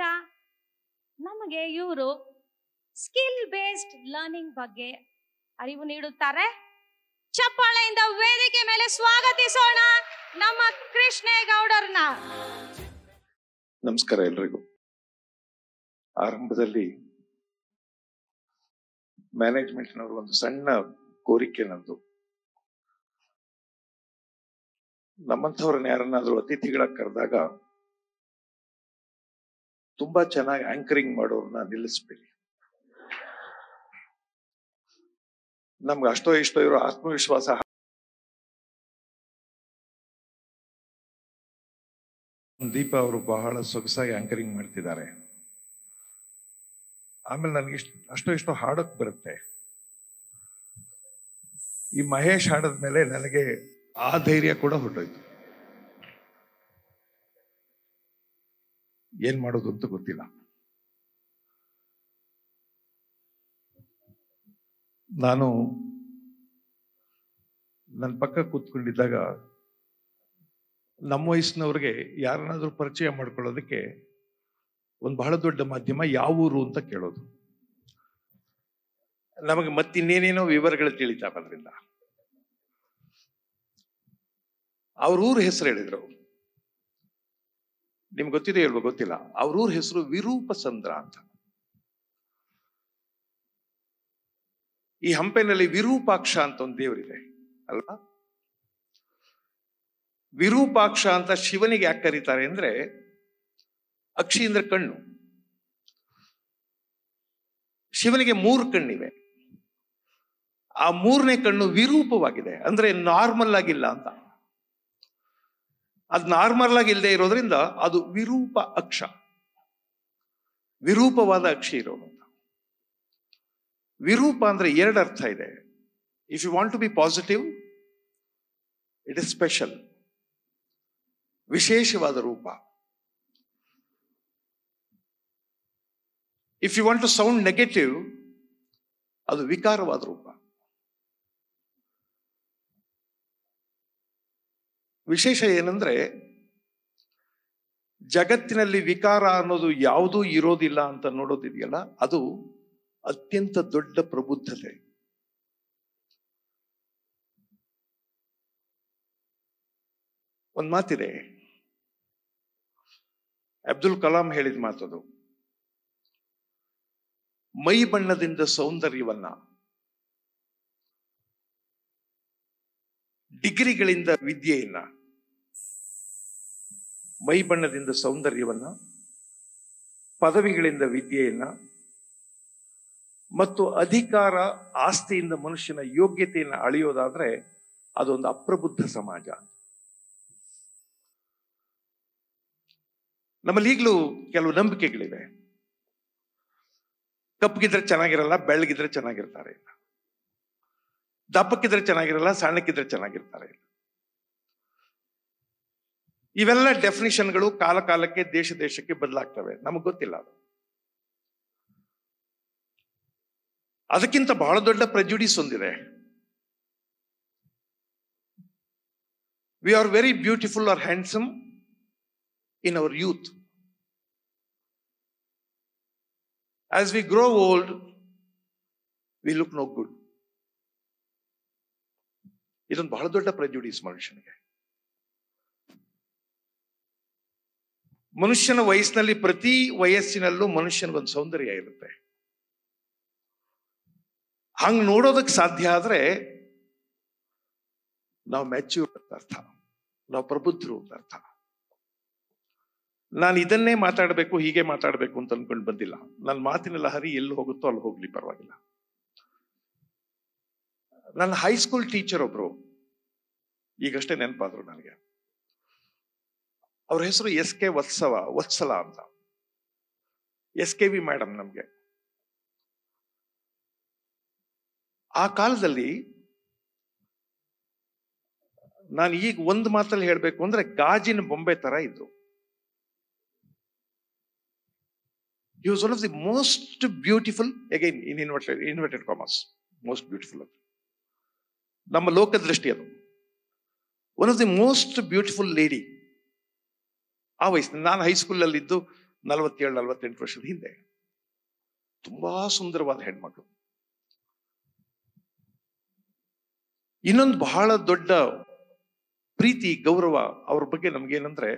ಈಗ ನಮಗೆ ಇವರು ಸ್ಕಿಲ್ ಬೇಸ್ಡ್ ಲರ್ನಿಂಗ್ ಬಗ್ಗೆ ಅರಿವು ನೀಡುತ್ತಾರೆ ಚಪ್ಪಾಳೆಯಿಂದ ವೇದಿಕೆ ಮೇಲೆ ಸ್ವಾಗತಿಸೋಣ ನಮ್ಮ ಕೃಷ್ಣೇಗೌಡರ್ನ ನಮಸ್ಕಾರ ಎಲ್ರಿಗೂ ಆರಂಭದಲ್ಲಿ ನವರು ಒಂದು ಸಣ್ಣ ಕೋರಿಕೆ ನಂದು ನಮ್ಮಂಥವ್ರನ್ನ ಯಾರನ್ನಾದ್ರೂ ಅತಿಥಿಗಳ ಕರೆದಾಗ ತುಂಬಾ ಚೆನ್ನಾಗಿ ಆಂಕರಿಂಗ್ ಮಾಡೋರ್ನ ನಿಲ್ಲಿಸ್ಬೇಡಿ ನಮ್ಗೆ ಅಷ್ಟೋ ಇಷ್ಟೋ ಇರೋ ಆತ್ಮವಿಶ್ವಾಸ ದೀಪ ಅವರು ಬಹಳ ಸೊಗಸಾಗಿ ಆಂಕರಿಂಗ್ ಮಾಡ್ತಿದ್ದಾರೆ ಆಮೇಲೆ ನನ್ಗೆ ಇಷ್ಟ ಅಷ್ಟೋ ಇಷ್ಟೋ ಹಾಡಕ್ ಬರುತ್ತೆ ಈ ಮಹೇಶ್ ಹಾಡದ ಮೇಲೆ ನನಗೆ ಆ ಧೈರ್ಯ ಕೂಡ ಹೊರಟೋಯ್ತು ಏನ್ ಮಾಡೋದು ಅಂತ ಗೊತ್ತಿಲ್ಲ ನಾನು ನನ್ನ ಪಕ್ಕ ಕೂತ್ಕೊಂಡಿದ್ದಾಗ ನಮ್ಮ ವಯಸ್ಸಿನವ್ರಿಗೆ ಯಾರನ್ನಾದ್ರೂ ಪರಿಚಯ ಮಾಡ್ಕೊಳ್ಳೋದಕ್ಕೆ ಒಂದು ಬಹಳ ದೊಡ್ಡ ಮಾಧ್ಯಮ ಯಾವ ಊರು ಅಂತ ಕೇಳೋದು ನಮಗೆ ಮತ್ತಿನ್ನೇನೇನೋ ವಿವರಗಳು ತಿಳಿತಾವ ಅದರಿಂದ ಅವ್ರ ಊರು ಹೆಸರು ಹೇಳಿದ್ರು ನಿಮ್ಗೆ ಗೊತ್ತಿದೆ ಹೇಳುವ ಗೊತ್ತಿಲ್ಲ ಅವ್ರೂರ ಹೆಸರು ವಿರೂಪ ಚಂದ್ರ ಅಂತ ಈ ಹಂಪೆನಲ್ಲಿ ವಿರೂಪಾಕ್ಷ ಅಂತ ಒಂದು ದೇವರಿದೆ ಅಲ್ವಾ ವಿರೂಪಾಕ್ಷ ಅಂತ ಶಿವನಿಗೆ ಯಾಕೆ ಕರೀತಾರೆ ಅಂದ್ರೆ ಅಕ್ಷಿ ಅಂದ್ರೆ ಕಣ್ಣು ಶಿವನಿಗೆ ಮೂರು ಕಣ್ಣಿವೆ ಆ ಮೂರನೇ ಕಣ್ಣು ವಿರೂಪವಾಗಿದೆ ಅಂದ್ರೆ ನಾರ್ಮಲ್ ಆಗಿಲ್ಲ ಅಂತ ಅದು ನಾರ್ಮಲ್ ಆಗಿ ಇಲ್ಲದೆ ಇರೋದ್ರಿಂದ ಅದು ವಿರೂಪ ಅಕ್ಷ ವಿರೂಪವಾದ ಅಕ್ಷಿ ಇರೋದು ವಿರೂಪ ಅಂದ್ರೆ ಎರಡು ಅರ್ಥ ಇದೆ if you want to be positive it is special ವಿಶೇಷವಾದ ರೂಪ if you want to sound negative ಅದು ವಿಕಾರವಾದ ರೂಪ ವಿಶೇಷ ಏನಂದ್ರೆ ಜಗತ್ತಿನಲ್ಲಿ ವಿಕಾರ ಅನ್ನೋದು ಯಾವುದೂ ಇರೋದಿಲ್ಲ ಅಂತ ನೋಡೋದಿದೆಯಲ್ಲ ಅದು ಅತ್ಯಂತ ದೊಡ್ಡ ಪ್ರಬುದ್ಧತೆ ಒಂದ್ ಮಾತಿದೆ ಅಬ್ದುಲ್ ಕಲಾಂ ಹೇಳಿದ ಮಾತದು ಮೈ ಬಣ್ಣದಿಂದ ಸೌಂದರ್ಯವನ್ನ ಡಿಗ್ರಿಗಳಿಂದ ವಿದ್ಯೆಯನ್ನ ಮೈ ಬಣ್ಣದಿಂದ ಸೌಂದರ್ಯವನ್ನು ಪದವಿಗಳಿಂದ ವಿದ್ಯೆಯನ್ನ ಮತ್ತು ಅಧಿಕಾರ ಆಸ್ತಿಯಿಂದ ಮನುಷ್ಯನ ಯೋಗ್ಯತೆಯನ್ನು ಅಳೆಯೋದಾದ್ರೆ ಅದೊಂದು ಅಪ್ರಬುದ್ಧ ಸಮಾಜ ನಮ್ಮಲ್ಲಿ ಈಗಲೂ ಕೆಲವು ನಂಬಿಕೆಗಳಿವೆ ಕಪ್ಪಗಿದ್ರೆ ಚೆನ್ನಾಗಿರಲ್ಲ ಬೆಳ್ಳಗಿದ್ರೆ ಚೆನ್ನಾಗಿರ್ತಾರೆ ದಪ್ಪಕ್ಕಿದ್ರೆ ಚೆನ್ನಾಗಿರಲ್ಲ ಸಣ್ಣಕ್ಕಿದ್ರೆ ಚೆನ್ನಾಗಿರ್ತಾರೆ ಇಲ್ಲ ಇವೆಲ್ಲ ಡೆಫಿನಿಷನ್ಗಳು ಕಾಲ ಕಾಲಕ್ಕೆ ದೇಶ ದೇಶಕ್ಕೆ ಬದಲಾಗ್ತವೆ ನಮಗ್ ಗೊತ್ತಿಲ್ಲ ಅದಕ್ಕಿಂತ ಬಹಳ ದೊಡ್ಡ ಪ್ರಜ್ಯುಡಿಸ್ ಹೊಂದಿದೆ we are very beautiful or handsome in our youth as we grow old we look no good ಇದೊಂದು ಬಹಳ ದೊಡ್ಡ ಪ್ರಜ್ಯುಡಿಸ್ ಮನುಷ್ಯನಿಗೆ ಮನುಷ್ಯನ ವಯಸ್ಸಿನಲ್ಲಿ ಪ್ರತಿ ವಯಸ್ಸಿನಲ್ಲೂ ಮನುಷ್ಯನಿಗೊಂದು ಸೌಂದರ್ಯ ಇರುತ್ತೆ ಹಂಗ್ ನೋಡೋದಕ್ಕೆ ಸಾಧ್ಯ ಆದ್ರೆ ನಾವು ಮ್ಯಾಚ್ಯೂರ್ ಅಂತ ಅರ್ಥ ನಾವು ಪ್ರಬುದ್ಧರು ಅಂತ ಅರ್ಥ ನಾನು ಇದನ್ನೇ ಮಾತಾಡಬೇಕು ಹೀಗೆ ಮಾತಾಡಬೇಕು ಅಂತ ಅನ್ಕೊಂಡು ಬಂದಿಲ್ಲ ನನ್ನ ಮಾತಿನ ಲಹರಿ ಎಲ್ಲಿ ಹೋಗುತ್ತೋ ಅಲ್ಲಿ ಹೋಗ್ಲಿ ಪರವಾಗಿಲ್ಲ ನನ್ನ ಹೈಸ್ಕೂಲ್ ಟೀಚರ್ ಒಬ್ರು ಈಗಷ್ಟೇ ನೆನಪಾದ್ರು ನನಗೆ ಅವ್ರ ಹೆಸರು ಎಸ್ ಕೆ ವತ್ಸವ ವತ್ಸಲ ಅಂತ ಎಸ್ ಕೆ ವಿ ಮೇಡಮ್ ನಮಗೆ ಆ ಕಾಲದಲ್ಲಿ ನಾನು ಈಗ ಒಂದು ಮಾತಲ್ಲಿ ಹೇಳಬೇಕು ಅಂದ್ರೆ ಗಾಜಿನ ಬೊಂಬೆ ತರ ಇದ್ರು he was one of the most beautiful again in inverted inverted commas most beautiful ಅದು ನಮ್ಮ ಲೋಕದೃಷ್ಟಿ ಅದು one of the most beautiful lady ಆ ವಯಸ್ಸು ನಾನು ಹೈಸ್ಕೂಲಲ್ಲಿದ್ದು ನಲವತ್ತೇಳು ನಲವತ್ತೆಂಟು ವರ್ಷದ ಹಿಂದೆ ತುಂಬಾ ಸುಂದರವಾದ ಹೆಣ್ಮಕ್ಳು ಇನ್ನೊಂದು ಬಹಳ ದೊಡ್ಡ ಪ್ರೀತಿ ಗೌರವ ಅವ್ರ ಬಗ್ಗೆ ನಮ್ಗೇನಂದ್ರೆ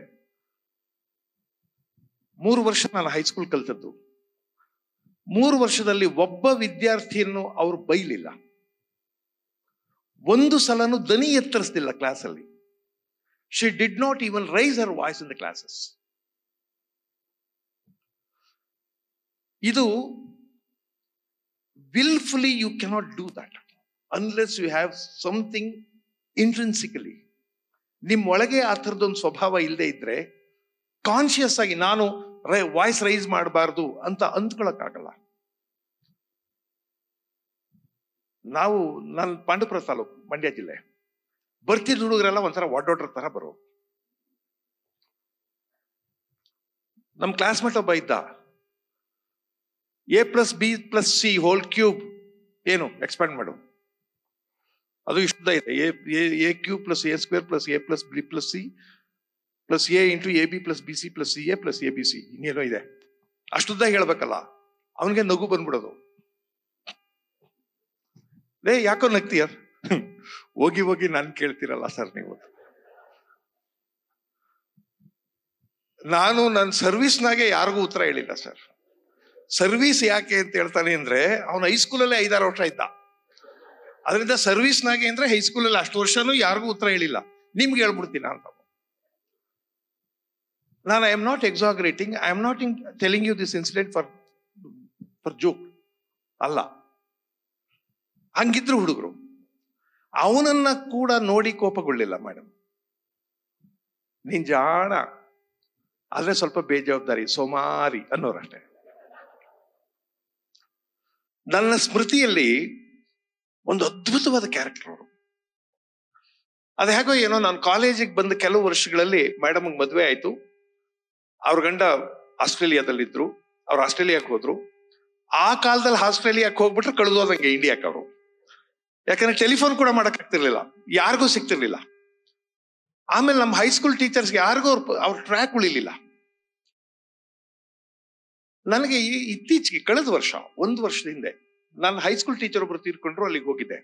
ಮೂರು ವರ್ಷ ನಾನು ಹೈಸ್ಕೂಲ್ ಕಲ್ತದ್ದು ಮೂರು ವರ್ಷದಲ್ಲಿ ಒಬ್ಬ ವಿದ್ಯಾರ್ಥಿಯನ್ನು ಅವರು ಬೈಲಿಲ್ಲ ಒಂದು ಸಲನು ದನಿ ಎತ್ತರಿಸ್ತಿಲ್ಲ ಕ್ಲಾಸಲ್ಲಿ She did not even raise her voice in the classes. Idu, willfully you cannot do that unless you have something intrinsically ನಿಮ್ಮೊಳಗೆ ಆ ಥರದೊಂದು ಸ್ವಭಾವ ಇಲ್ಲದೆ ಇದ್ರೆ ಕಾನ್ಶಿಯಸ್ ಆಗಿ ನಾನು ವಾಯ್ಸ್ ರೈಸ್ ಮಾಡಬಾರ್ದು ಅಂತ ಅಂದ್ಕೊಳಕ್ಕಾಗಲ್ಲ ನಾವು ನನ್ನ ಪಾಂಡುಪುರ ತಾಲೂಕು ಮಂಡ್ಯ ಜಿಲ್ಲೆ ಬರ್ತಿದ್ದ ಹುಡುಗರೆಲ್ಲ ಒಂಥರ ಒಡ್ಡೋಟ್ರ ತರ ಬರೋ ನಮ್ ಕ್ಲಾಸ್ಮೇಟ್ ಒಬ್ಬ ಇದ್ದ A plus B plus C whole cube ಏನು ಎಕ್ಸ್ಪ್ಯಾಂಡ್ ಮಾಡು ಅದು ಇಷ್ಟ ಇದೆ A cube plus A square plus A plus B plus C plus A into A B plus B C plus C A plus A B C ಇನ್ನೇನೋ ಇದೆ ಅಷ್ಟುದ್ದ ಹೇಳ್ಬೇಕಲ್ಲ ಅವನಿಗೆ ನಗು ಬಂದ್ಬಿಡೋದು ಲೇ ಯಾಕೋ ನಗ್ತೀಯರ್ ಹೋಗಿ ಹೋಗಿ ನಾನು ಕೇಳ್ತಿರಲ್ಲ ಸರ್ ನೀವು ನಾನು ನನ್ನ ಸರ್ವಿಸ್ನಾಗೆ ಯಾರಿಗೂ ಉತ್ತರ ಹೇಳಿಲ್ಲ ಸರ್ ಸರ್ವಿಸ್ ಯಾಕೆ ಅಂತ ಹೇಳ್ತಾನೆ ಅಂದ್ರೆ ಅವನು ಹೈಸ್ಕೂಲಲ್ಲೇ ಐದಾರು ವರ್ಷ ಇದ್ದ ಅದರಿಂದ ಸರ್ವಿಸ್ನಾಗೆ ಅಂದ್ರೆ ಹೈಸ್ಕೂಲಲ್ಲಿ ಅಷ್ಟು ವರ್ಷನೂ ಯಾರಿಗೂ ಉತ್ತರ ಹೇಳಿಲ್ಲ ನಿಮ್ಗೆ ಹೇಳ್ಬಿಡ್ತೀನಿ ಅಂತ ನಾನು I am not exaggerating I am not in telling you this incident for for joke ಅಲ್ಲ ಹಂಗಿದ್ರು ಹುಡುಗರು ಅವನನ್ನ ಕೂಡ ನೋಡಿ ಕೋಪಗೊಳ್ಳಿಲ್ಲ ಮೇಡಮ್ ನಿಂಜಾಣ ಆದ್ರೆ ಸ್ವಲ್ಪ ಬೇಜವಾಬ್ದಾರಿ ಸೋಮಾರಿ ಅನ್ನೋರಷ್ಟೇ ನನ್ನ ಸ್ಮೃತಿಯಲ್ಲಿ ಒಂದು ಅದ್ಭುತವಾದ ಕ್ಯಾರೆಕ್ಟರ್ ಅವರು ಅದ್ಯಾಗೋ ಹೇಗೋ ಏನೋ ನಾನು ಕಾಲೇಜಿಗೆ ಬಂದ ಕೆಲವು ವರ್ಷಗಳಲ್ಲಿ ಮೇಡಮ್ ಮದುವೆ ಆಯ್ತು ಅವ್ರ ಗಂಡ ಆಸ್ಟ್ರೇಲಿಯಾದಲ್ಲಿದ್ರು ಅವ್ರು ಆಸ್ಟ್ರೇಲಿಯಾಕ್ಕೆ ಹೋದ್ರು ಆ ಕಾಲದಲ್ಲಿ ಆಸ್ಟ್ರೇಲಿಯಾಕ್ಕೆ ಹೋಗ್ಬಿಟ್ರೆ ಕಳೆದೋದಂಗೆ ಇಂಡಿಯಾಕ್ ಅವರು ಯಾಕಂದ್ರೆ ಟೆಲಿಫೋನ್ ಕೂಡ ಮಾಡೋಕ್ಕಾಗ್ತಿರ್ಲಿಲ್ಲ ಯಾರಿಗೂ ಸಿಗ್ತಿರ್ಲಿಲ್ಲ ಆಮೇಲೆ ನಮ್ಮ ಹೈಸ್ಕೂಲ್ ಟೀಚರ್ಸ್ಗೆ ಯಾರಿಗೂ ಅವ್ರ ಅವ್ರ ಟ್ರ್ಯಾಕ್ ಉಳಿಲಿಲ್ಲ ನನಗೆ ಇತ್ತೀಚೆಗೆ ಕಳೆದ ವರ್ಷ ಒಂದು ವರ್ಷದ ಹಿಂದೆ ನನ್ನ ಹೈಸ್ಕೂಲ್ ಟೀಚರ್ ಒಬ್ರು ತೀರ್ಕೊಂಡ್ರು ಅಲ್ಲಿಗೆ ಹೋಗಿದ್ದೆ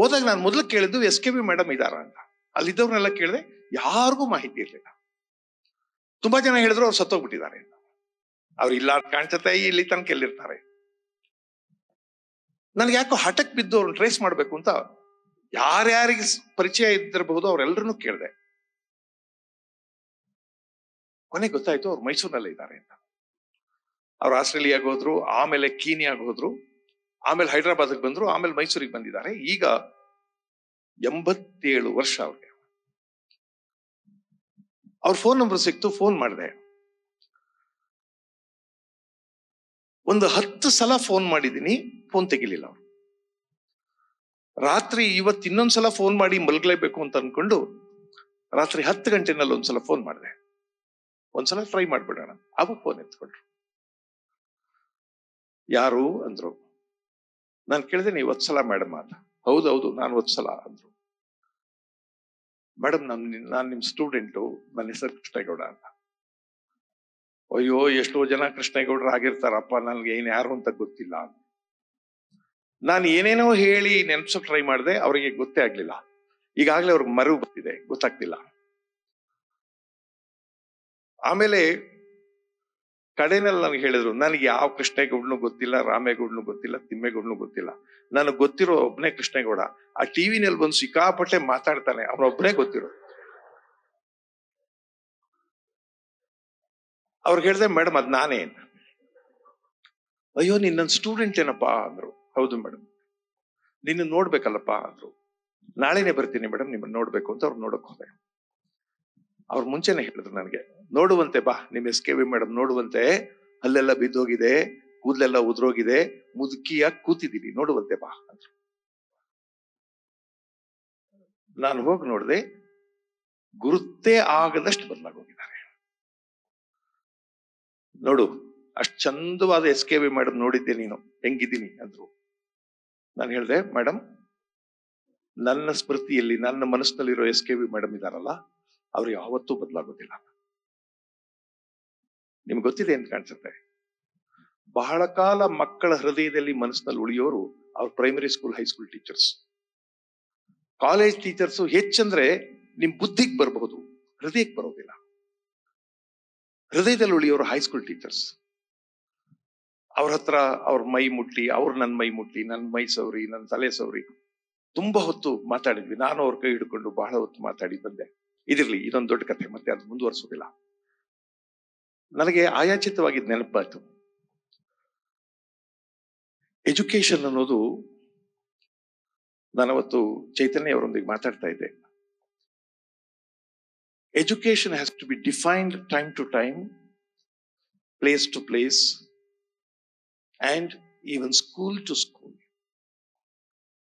ಹೋದಾಗ ನಾನು ಮೊದಲು ಕೇಳಿದ್ದು ಎಸ್ ಕೆ ಬಿ ಮೇಡಮ್ ಇದಾರ ಅಂತ ಅಲ್ಲಿದ್ದವ್ರನ್ನೆಲ್ಲ ಕೇಳಿದೆ ಯಾರಿಗೂ ಮಾಹಿತಿ ಇರಲಿಲ್ಲ ತುಂಬಾ ಜನ ಹೇಳಿದ್ರು ಅವ್ರು ಸತ್ತೋಗ್ಬಿಟ್ಟಿದ್ದಾರೆ ಅವ್ರು ಇಲ್ಲ ಕಾಣಿಸುತ್ತೆ ಇಲ್ಲಿ ತನಕ ಎಲ್ಲಿರ್ತಾರೆ ನನಗೆ ಯಾಕೋ ಹಠಕ್ ಬಿದ್ದು ಅವ್ರನ್ನ ಟ್ರೇಸ್ ಮಾಡಬೇಕು ಅಂತ ಯಾರ್ಯಾರಿಗೆ ಪರಿಚಯ ಇದ್ದಿರಬಹುದು ಅವರೆಲ್ಲರನ್ನೂ ಕೇಳಿದೆ ಕೊನೆಗೆ ಗೊತ್ತಾಯ್ತು ಅವ್ರು ಮೈಸೂರಿನಲ್ಲೇ ಇದ್ದಾರೆ ಅಂತ ಅವ್ರು ಆಸ್ಟ್ರೇಲಿಯಾಗೆ ಹೋದ್ರು ಆಮೇಲೆ ಕೀನಿಯಾಗ ಹೋದ್ರು ಆಮೇಲೆ ಹೈದ್ರಾಬಾದ್ಗೆ ಬಂದ್ರು ಆಮೇಲೆ ಮೈಸೂರಿಗೆ ಬಂದಿದ್ದಾರೆ ಈಗ ಎಂಬತ್ತೇಳು ವರ್ಷ ಅವ್ರಿಗೆ ಅವ್ರ ಫೋನ್ ನಂಬರ್ ಸಿಕ್ತು ಫೋನ್ ಮಾಡಿದೆ ಒಂದು ಹತ್ತು ಸಲ ಫೋನ್ ಮಾಡಿದ್ದೀನಿ ಫೋನ್ ತೆಗಿಲಿಲ್ಲ ಅವ್ರು ರಾತ್ರಿ ಇವತ್ತು ಇನ್ನೊಂದ್ಸಲ ಫೋನ್ ಮಾಡಿ ಮಲಗಲೇಬೇಕು ಅಂತ ಅನ್ಕೊಂಡು ರಾತ್ರಿ ಹತ್ತು ಗಂಟೆನಲ್ಲಿ ಒಂದ್ಸಲ ಫೋನ್ ಮಾಡಿದೆ ಒಂದ್ಸಲ ಟ್ರೈ ಮಾಡ್ಬಿಡೋಣ ಅವಾಗ ಫೋನ್ ಎತ್ಕೊಂಡ್ರು ಯಾರು ಅಂದ್ರು ನಾನು ಕೇಳಿದೆ ನೀವು ಒತ್ಸಲ ಮೇಡಮ್ ಅಂತ ಹೌದೌದು ನಾನು ಒತ್ಸಲ ಅಂದ್ರು ಮೇಡಮ್ ನಾನು ನಾನು ನಿಮ್ ಸ್ಟೂಡೆಂಟು ನನ್ನ ಹೆಸರು ಕೃಷ್ಣೇಗೌಡ ಅಂತ ಅಯ್ಯೋ ಎಷ್ಟೋ ಜನ ಕೃಷ್ಣೇಗೌಡರು ಆಗಿರ್ತಾರಪ್ಪ ನನ್ಗೆ ಏನ್ ಯಾರು ಅಂತ ಗೊತ್ತಿಲ್ಲ ಅಂತ ನಾನು ಏನೇನೋ ಹೇಳಿ ನೆನಪಿಸೋ ಟ್ರೈ ಮಾಡಿದೆ ಅವರಿಗೆ ಗೊತ್ತೇ ಆಗ್ಲಿಲ್ಲ ಈಗಾಗಲೇ ಅವ್ರಿಗೆ ಮರು ಬರ್ತಿದೆ ಗೊತ್ತಾಗ್ತಿಲ್ಲ ಆಮೇಲೆ ಕಡೆನಲ್ಲಿ ನನಗೆ ಹೇಳಿದ್ರು ನನಗೆ ಯಾವ ಕೃಷ್ಣೇಗೌಡನು ಗೊತ್ತಿಲ್ಲ ರಾಮೇಗೌಡನು ಗೊತ್ತಿಲ್ಲ ತಿಮ್ಮೇಗೌಡನು ಗೊತ್ತಿಲ್ಲ ನನಗೆ ಗೊತ್ತಿರೋ ಒಬ್ಬನೇ ಕೃಷ್ಣೇಗೌಡ ಆ ಟಿವಿನಲ್ಲಿ ಬಂದು ಸಿಕ್ಕಾಪಟ್ಟೆ ಮಾತಾಡ್ತಾನೆ ಅವನೊಬ್ಬನೇ ಗೊತ್ತಿರೋ ಅವ್ರಿಗೆ ಹೇಳಿದೆ ಮೇಡಮ್ ಅದ್ ನಾನೇ ಅಯ್ಯೋ ನೀನ್ ನನ್ನ ಸ್ಟೂಡೆಂಟ್ ಏನಪ್ಪಾ ಅಂದ್ರು ಹೌದು ಮೇಡಮ್ ನಿನ್ನ ನೋಡ್ಬೇಕಲ್ಲಪ್ಪ ಅಂದ್ರು ನಾಳೆನೆ ಬರ್ತೀನಿ ಮೇಡಮ್ ನಿಮ್ಮನ್ನ ನೋಡ್ಬೇಕು ಅಂತ ಅವ್ರು ನೋಡಕ್ ಹೋದೆ ಅವ್ರು ಮುಂಚೆನೆ ಹೇಳಿದ್ರು ನನಗೆ ನೋಡುವಂತೆ ಬಾ ನಿಮ್ ಎಸ್ ಕೆ ವಿ ಮೇಡಮ್ ನೋಡುವಂತೆ ಅಲ್ಲೆಲ್ಲ ಬಿದ್ದೋಗಿದೆ ಕೂದಲೆಲ್ಲ ಉದ್ರೋಗಿದೆ ಮುದುಕಿಯಾಗಿ ಕೂತಿದ್ದೀವಿ ನೋಡುವಂತೆ ಬಾ ಅಂದ್ರು ನಾನು ಹೋಗಿ ನೋಡಿದೆ ಗುರುತೇ ಆಗದಷ್ಟು ಬದಲಾಗೋಗಿದ್ದಾರೆ ನೋಡು ಅಷ್ಟ್ ಚಂದವಾದ ಎಸ್ ಕೆ ವಿ ಮೇಡಮ್ ನೋಡಿದ್ದೆ ನೀನು ಹೆಂಗಿದ್ದೀನಿ ಅಂದ್ರು ನಾನು ಹೇಳಿದೆ ಮೇಡಮ್ ನನ್ನ ಸ್ಮೃತಿಯಲ್ಲಿ ನನ್ನ ಮನಸ್ಸಿನಲ್ಲಿರೋ ಎಸ್ ಕೆ ವಿ ಮೇಡಮ್ ಇದಾರಲ್ಲ ಅವ್ರು ಯಾವತ್ತೂ ಬದಲಾಗೋದಿಲ್ಲ ನಿಮ್ಗೆ ಗೊತ್ತಿದೆ ಅಂತ ಕಾಣಿಸುತ್ತೆ ಬಹಳ ಕಾಲ ಮಕ್ಕಳ ಹೃದಯದಲ್ಲಿ ಮನಸ್ಸಿನಲ್ಲಿ ಉಳಿಯೋರು ಅವ್ರ primary school high school teachers college teachers ಹೆಚ್ಚಂದ್ರೆ ನಿಮ್ ಬುದ್ಧಿಗೆ ಬರಬಹುದು ಹೃದಯಕ್ಕೆ ಬರೋದಿಲ್ಲ ಹೃದಯದಲ್ಲಿ ಉಳಿಯೋರು ಹೈಸ್ಕೂಲ್ ಟೀಚರ್ಸ್ ಅವ್ರ ಹತ್ರ ಅವ್ರ ಮೈ ಮುಟ್ಟಿ ಅವ್ರ ನನ್ನ ಮೈ ಮುಟ್ಟಿ ನನ್ನ ಮೈ ಸೌರಿ ನನ್ನ ತಲೆ ಸೌರಿ ತುಂಬಾ ಹೊತ್ತು ಮಾತಾಡಿದ್ವಿ ನಾನು ಅವ್ರ ಕೈ ಹಿಡ್ಕೊಂಡು ಬಹಳ ಹೊತ್ತು ಮಾತಾಡಿ ಬಂದೆ ಇದಿರ್ಲಿ ಇದೊಂದು ದೊಡ್ಡ ಕಥೆ ಮತ್ತೆ ಅದು ಮುಂದುವರಿಸೋದಿಲ್ಲ ನನಗೆ ಆಯಾಚಿತವಾಗಿದ್ದ ನೆನಪಾಯ್ತು ಎಜುಕೇಶನ್ ಅನ್ನೋದು ನಾನವತ್ತು ಚೈತನ್ಯ ಅವರೊಂದಿಗೆ ಮಾತಾಡ್ತಾ ಇದ್ದೆ education has to be defined time to time place to place and even school to school.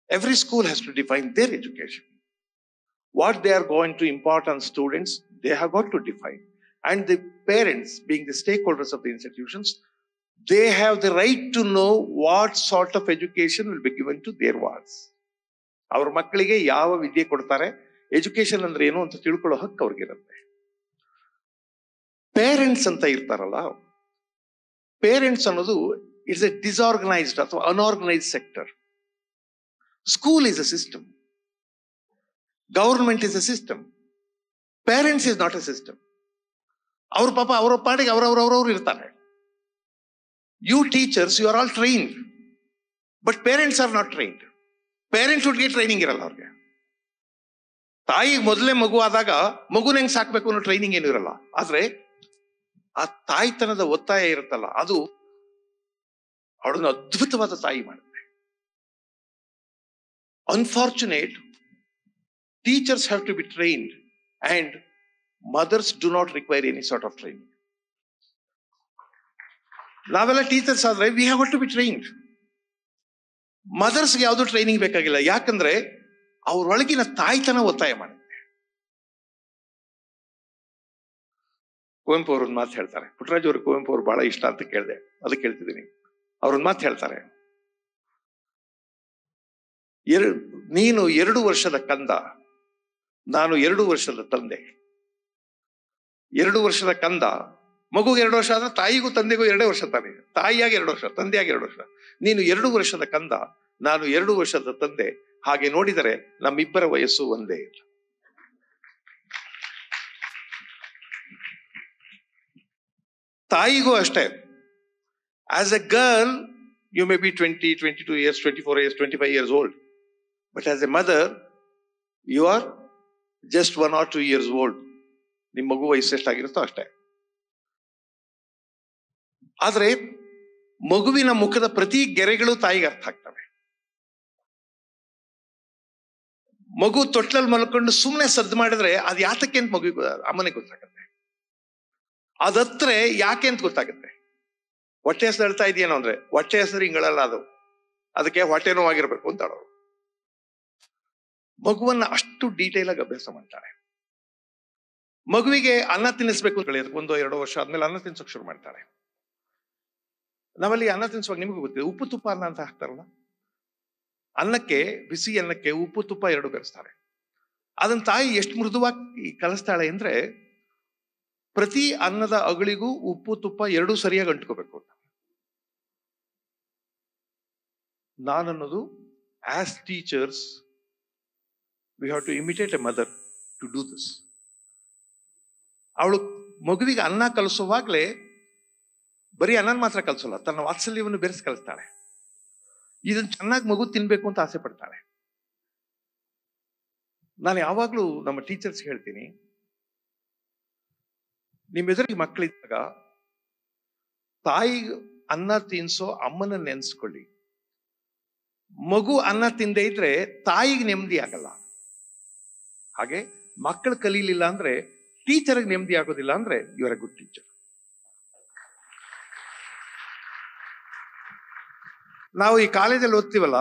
Every school has to define their education. What they are going to impart on students, they have got to define. And the parents, being the stakeholders of the institutions, they have the right to know what sort of education will be given to their wards. ಅವ್ರ ಮಕ್ಕಳಿಗೆ ಯಾವ ವಿದ್ಯೆ ಕೊಡ್ತಾರೆ education ಅಂದ್ರೆ ಏನು ಅಂತ ತಿಳ್ಕೊಳ್ಳೋ ಹಕ್ಕು ಅವ್ರಿಗಿರುತ್ತೆ ಪೇರೆಂಟ್ಸ್ ಅಂತ ಇರ್ತಾರಲ್ಲ ಪೇರೆಂಟ್ಸ್ ಅನ್ನೋದು ಇಟ್ಸ್ ಎ ಡಿಸಾರ್ಗನೈಸ್ಡ್ ಅಥವಾ unorganised sector school is a system government is a system parents is not a system ಅವ್ರ ಪಾಪ ಅವರ ಪಾಡಿಗೆ ಅವ್ರವ್ರವ್ರವ್ರು ಇರ್ತಾರೆ you teachers you are all trained but parents are not trained ಪೇರೆಂಟ್ಹುಡ್ಗೆ ಟ್ರೈನಿಂಗ್ ಇರಲ್ಲ ಅವ್ರಿಗೆ ತಾಯಿ ಮೊದಲೇ ಮಗು ಆದಾಗ ಮಗುನ ಹೆಂಗ್ ಸಾಕ್ಬೇಕು ಅನ್ನೋ ಟ್ರೈನಿಂಗ್ ಏನು ಇರಲ್ಲ ಆದ್ರೆ ಆ ತಾಯಿತನದ ಒತ್ತಾಯ ಇರುತ್ತಲ್ಲ ಅದು ಅವಳನ್ನು ಅದ್ಭುತವಾದ ತಾಯಿ ಮಾಡುತ್ತೆ unfortunate teachers have to be trained and mothers do not require any sort of training ನಾವೆಲ್ಲ ಟೀಚರ್ಸ್ ಆದ್ರೆ we have to be trained ಮದರ್ಸ್ಗೆ ಯಾವುದು ಟ್ರೈನಿಂಗ್ ಬೇಕಾಗಿಲ್ಲ ಯಾಕಂದ್ರೆ ಅವರೊಳಗಿನ ತಾಯ್ತನ ಒತ್ತಾಯ ಮಾಡುತ್ತೆ ಕುವೆಂಪು ಅವ್ರ ಮಾತು ಹೇಳ್ತಾರೆ ಪುಟ್ಟರಾಜ್ ಅವರು ಕುವೆಂಪು ಅವ್ರು ಬಹಳ ಇಷ್ಟ ಅಂತ ಕೇಳಿದೆ ಅದಕ್ಕೆ ಹೇಳ್ತಿದ್ದೀನಿ ಅವ್ರನ್ನ ಮಾತು ಹೇಳ್ತಾರೆ ಎರ ನೀನು ಎರಡು ವರ್ಷದ ಕಂದ ನಾನು ಎರಡು ವರ್ಷದ ತಂದೆ ಎರಡು ವರ್ಷದ ಕಂದ ಮಗುಗೆ ಎರಡು ವರ್ಷ ಆದ್ರೆ ತಾಯಿಗೂ ತಂದೆಗೂ ಎರಡೇ ವರ್ಷ ತಾನೆ ತಾಯಿಯಾಗಿ ಎರಡು ವರ್ಷ ತಂದೆಯಾಗಿ ಎರಡು ವರ್ಷ ನೀನು ಎರಡು ವರ್ಷದ ಕಂದ ನಾನು ಎರಡು ವರ್ಷದ ತಂದೆ ಹಾಗೆ ನೋಡಿದರೆ ನಮ್ಮಿಬ್ಬರ ವಯಸ್ಸು ಒಂದೇ ಇಲ್ಲ ತಾಯಿಗೂ ಅಷ್ಟೇ As a girl, you may be 20, 22 years, 24 years, 25 years old. But as a mother, you are just one or two years old. ನಿಮ್ಮ ಮಗು ವಯಸ್ಸೆಷ್ಟಾಗಿರುತ್ತೋ ಅಷ್ಟೇ ಆದರೆ ಮಗುವಿನ ಮುಖದ ಪ್ರತಿ ಗೆರೆಗಳು ತಾಯಿಗೆ ಅರ್ಥ ಆಗ್ತವೆ ಮಗು ತೊಟ್ಲಲ್ಲಿ ಮಲ್ಕೊಂಡು ಸುಮ್ಮನೆ ಸದ್ದು ಮಾಡಿದ್ರೆ ಅದು ಯಾತಕ್ಕೆ ಅಂತ ಮಗುವಿಗೆ ಅಮ್ಮನೆ ಗೊತ್ತಾಗುತ್ತೆ ಅದತ್ರೆ ಯಾಕೆ ಅಂತ ಗೊತ್ತಾಗುತ್ತೆ ಹೊಟ್ಟೆ ಹೆಸರು ಹೇಳ್ತಾ ಇದೆಯೇನೋ ಅಂದ್ರೆ ಹೊಟ್ಟೆ ಹೆಸರು ಹಿಂಗಳಲ್ಲ ಅದು ಅದಕ್ಕೆ ಹೊಟ್ಟೆ ನೋವಾಗಿರ್ಬೇಕು ಅಂತ ಹೇಳೋರು ಮಗುವನ್ನ ಅಷ್ಟು ಡೀಟೇಲ್ ಆಗಿ ಅಭ್ಯಾಸ ಮಾಡ್ತಾರೆ ಮಗುವಿಗೆ ಅನ್ನ ತಿನ್ನಿಸ್ಬೇಕು ಅಂತ ಹೇಳಿ ಒಂದು ಎರಡು ವರ್ಷ ಆದ್ಮೇಲೆ ಅನ್ನ ತಿನ್ಸಕ್ ಶುರು ಮಾಡ್ತಾರೆ ನಾವಲ್ಲಿ ಅನ್ನ ತಿನ್ಸುವಾಗ ನಿಮಗೂ ಗೊತ್ತಿದೆ ಉಪ್ಪು ತುಪ್ಪ ಅನ್ನ ಅಂತ ಹಾಕ್ತಾರಲ್ಲ ಅನ್ನಕ್ಕೆ ಬಿಸಿ ಅನ್ನಕ್ಕೆ ಉಪ್ಪು ತುಪ್ಪ ಎರಡು ಬೆರೆಸ್ತಾರೆ ಅದನ್ನ ತಾಯಿ ಎಷ್ಟು ಮೃದುವಾಗಿ ಕಲಿಸ್ತಾಳೆ ಅಂದ್ರೆ ಪ್ರತಿ ಅನ್ನದ ಅಗಳಿಗೂ ಉಪ್ಪು ತುಪ್ಪ ಎರಡೂ ಸರಿಯಾಗಿ ಅಂಟ್ಕೋಬೇಕು ಅಂತ ನಾನನ್ನೋದು as teachers we have to imitate a mother to do this ಅವಳು ಮಗುವಿಗೆ ಅನ್ನ ಕಲಿಸುವಾಗಲೇ ಬರೀ ಅನ್ನನ ಮಾತ್ರ ಕಲಿಸೋಲ್ಲ ತನ್ನ ವಾತ್ಸಲ್ಯವನ್ನು ಬೆರೆಸಿ ಕಲಿಸ್ತಾಳೆ ಇದನ್ನು ಚೆನ್ನಾಗಿ ಮಗು ತಿನ್ಬೇಕು ಅಂತ ಆಸೆ ಪಡ್ತಾಳೆ ನಾನು ಯಾವಾಗಲೂ ನಮ್ಮ ಟೀಚರ್ಸ್ ಹೇಳ್ತೀನಿ ನಿಮ್ಮ ಎದುರಿಗೆ ಮಕ್ಕಳಿದ್ದಾಗ ತಾಯಿ ಅನ್ನ ತಿನ್ಸೋ ಅಮ್ಮನ ನೆನೆಸ್ಕೊಳ್ಳಿ ಮಗು ಅನ್ನ ತಿಂದೇ ಇದ್ರೆ ತಾಯಿಗೆ ನೆಮ್ಮದಿ ಆಗಲ್ಲ ಹಾಗೆ ಮಕ್ಕಳು ಕಲೀಲಿಲ್ಲ ಅಂದ್ರೆ ಟೀಚರ್ಗೆ ನೆಮ್ಮದಿ ಆಗೋದಿಲ್ಲ ಅಂದ್ರೆ ಇವರ ಗುಡ್ ಟೀಚರ್ ನಾವು ಈ ಕಾಲೇಜಲ್ಲಿ ಓದ್ತೀವಲ್ಲ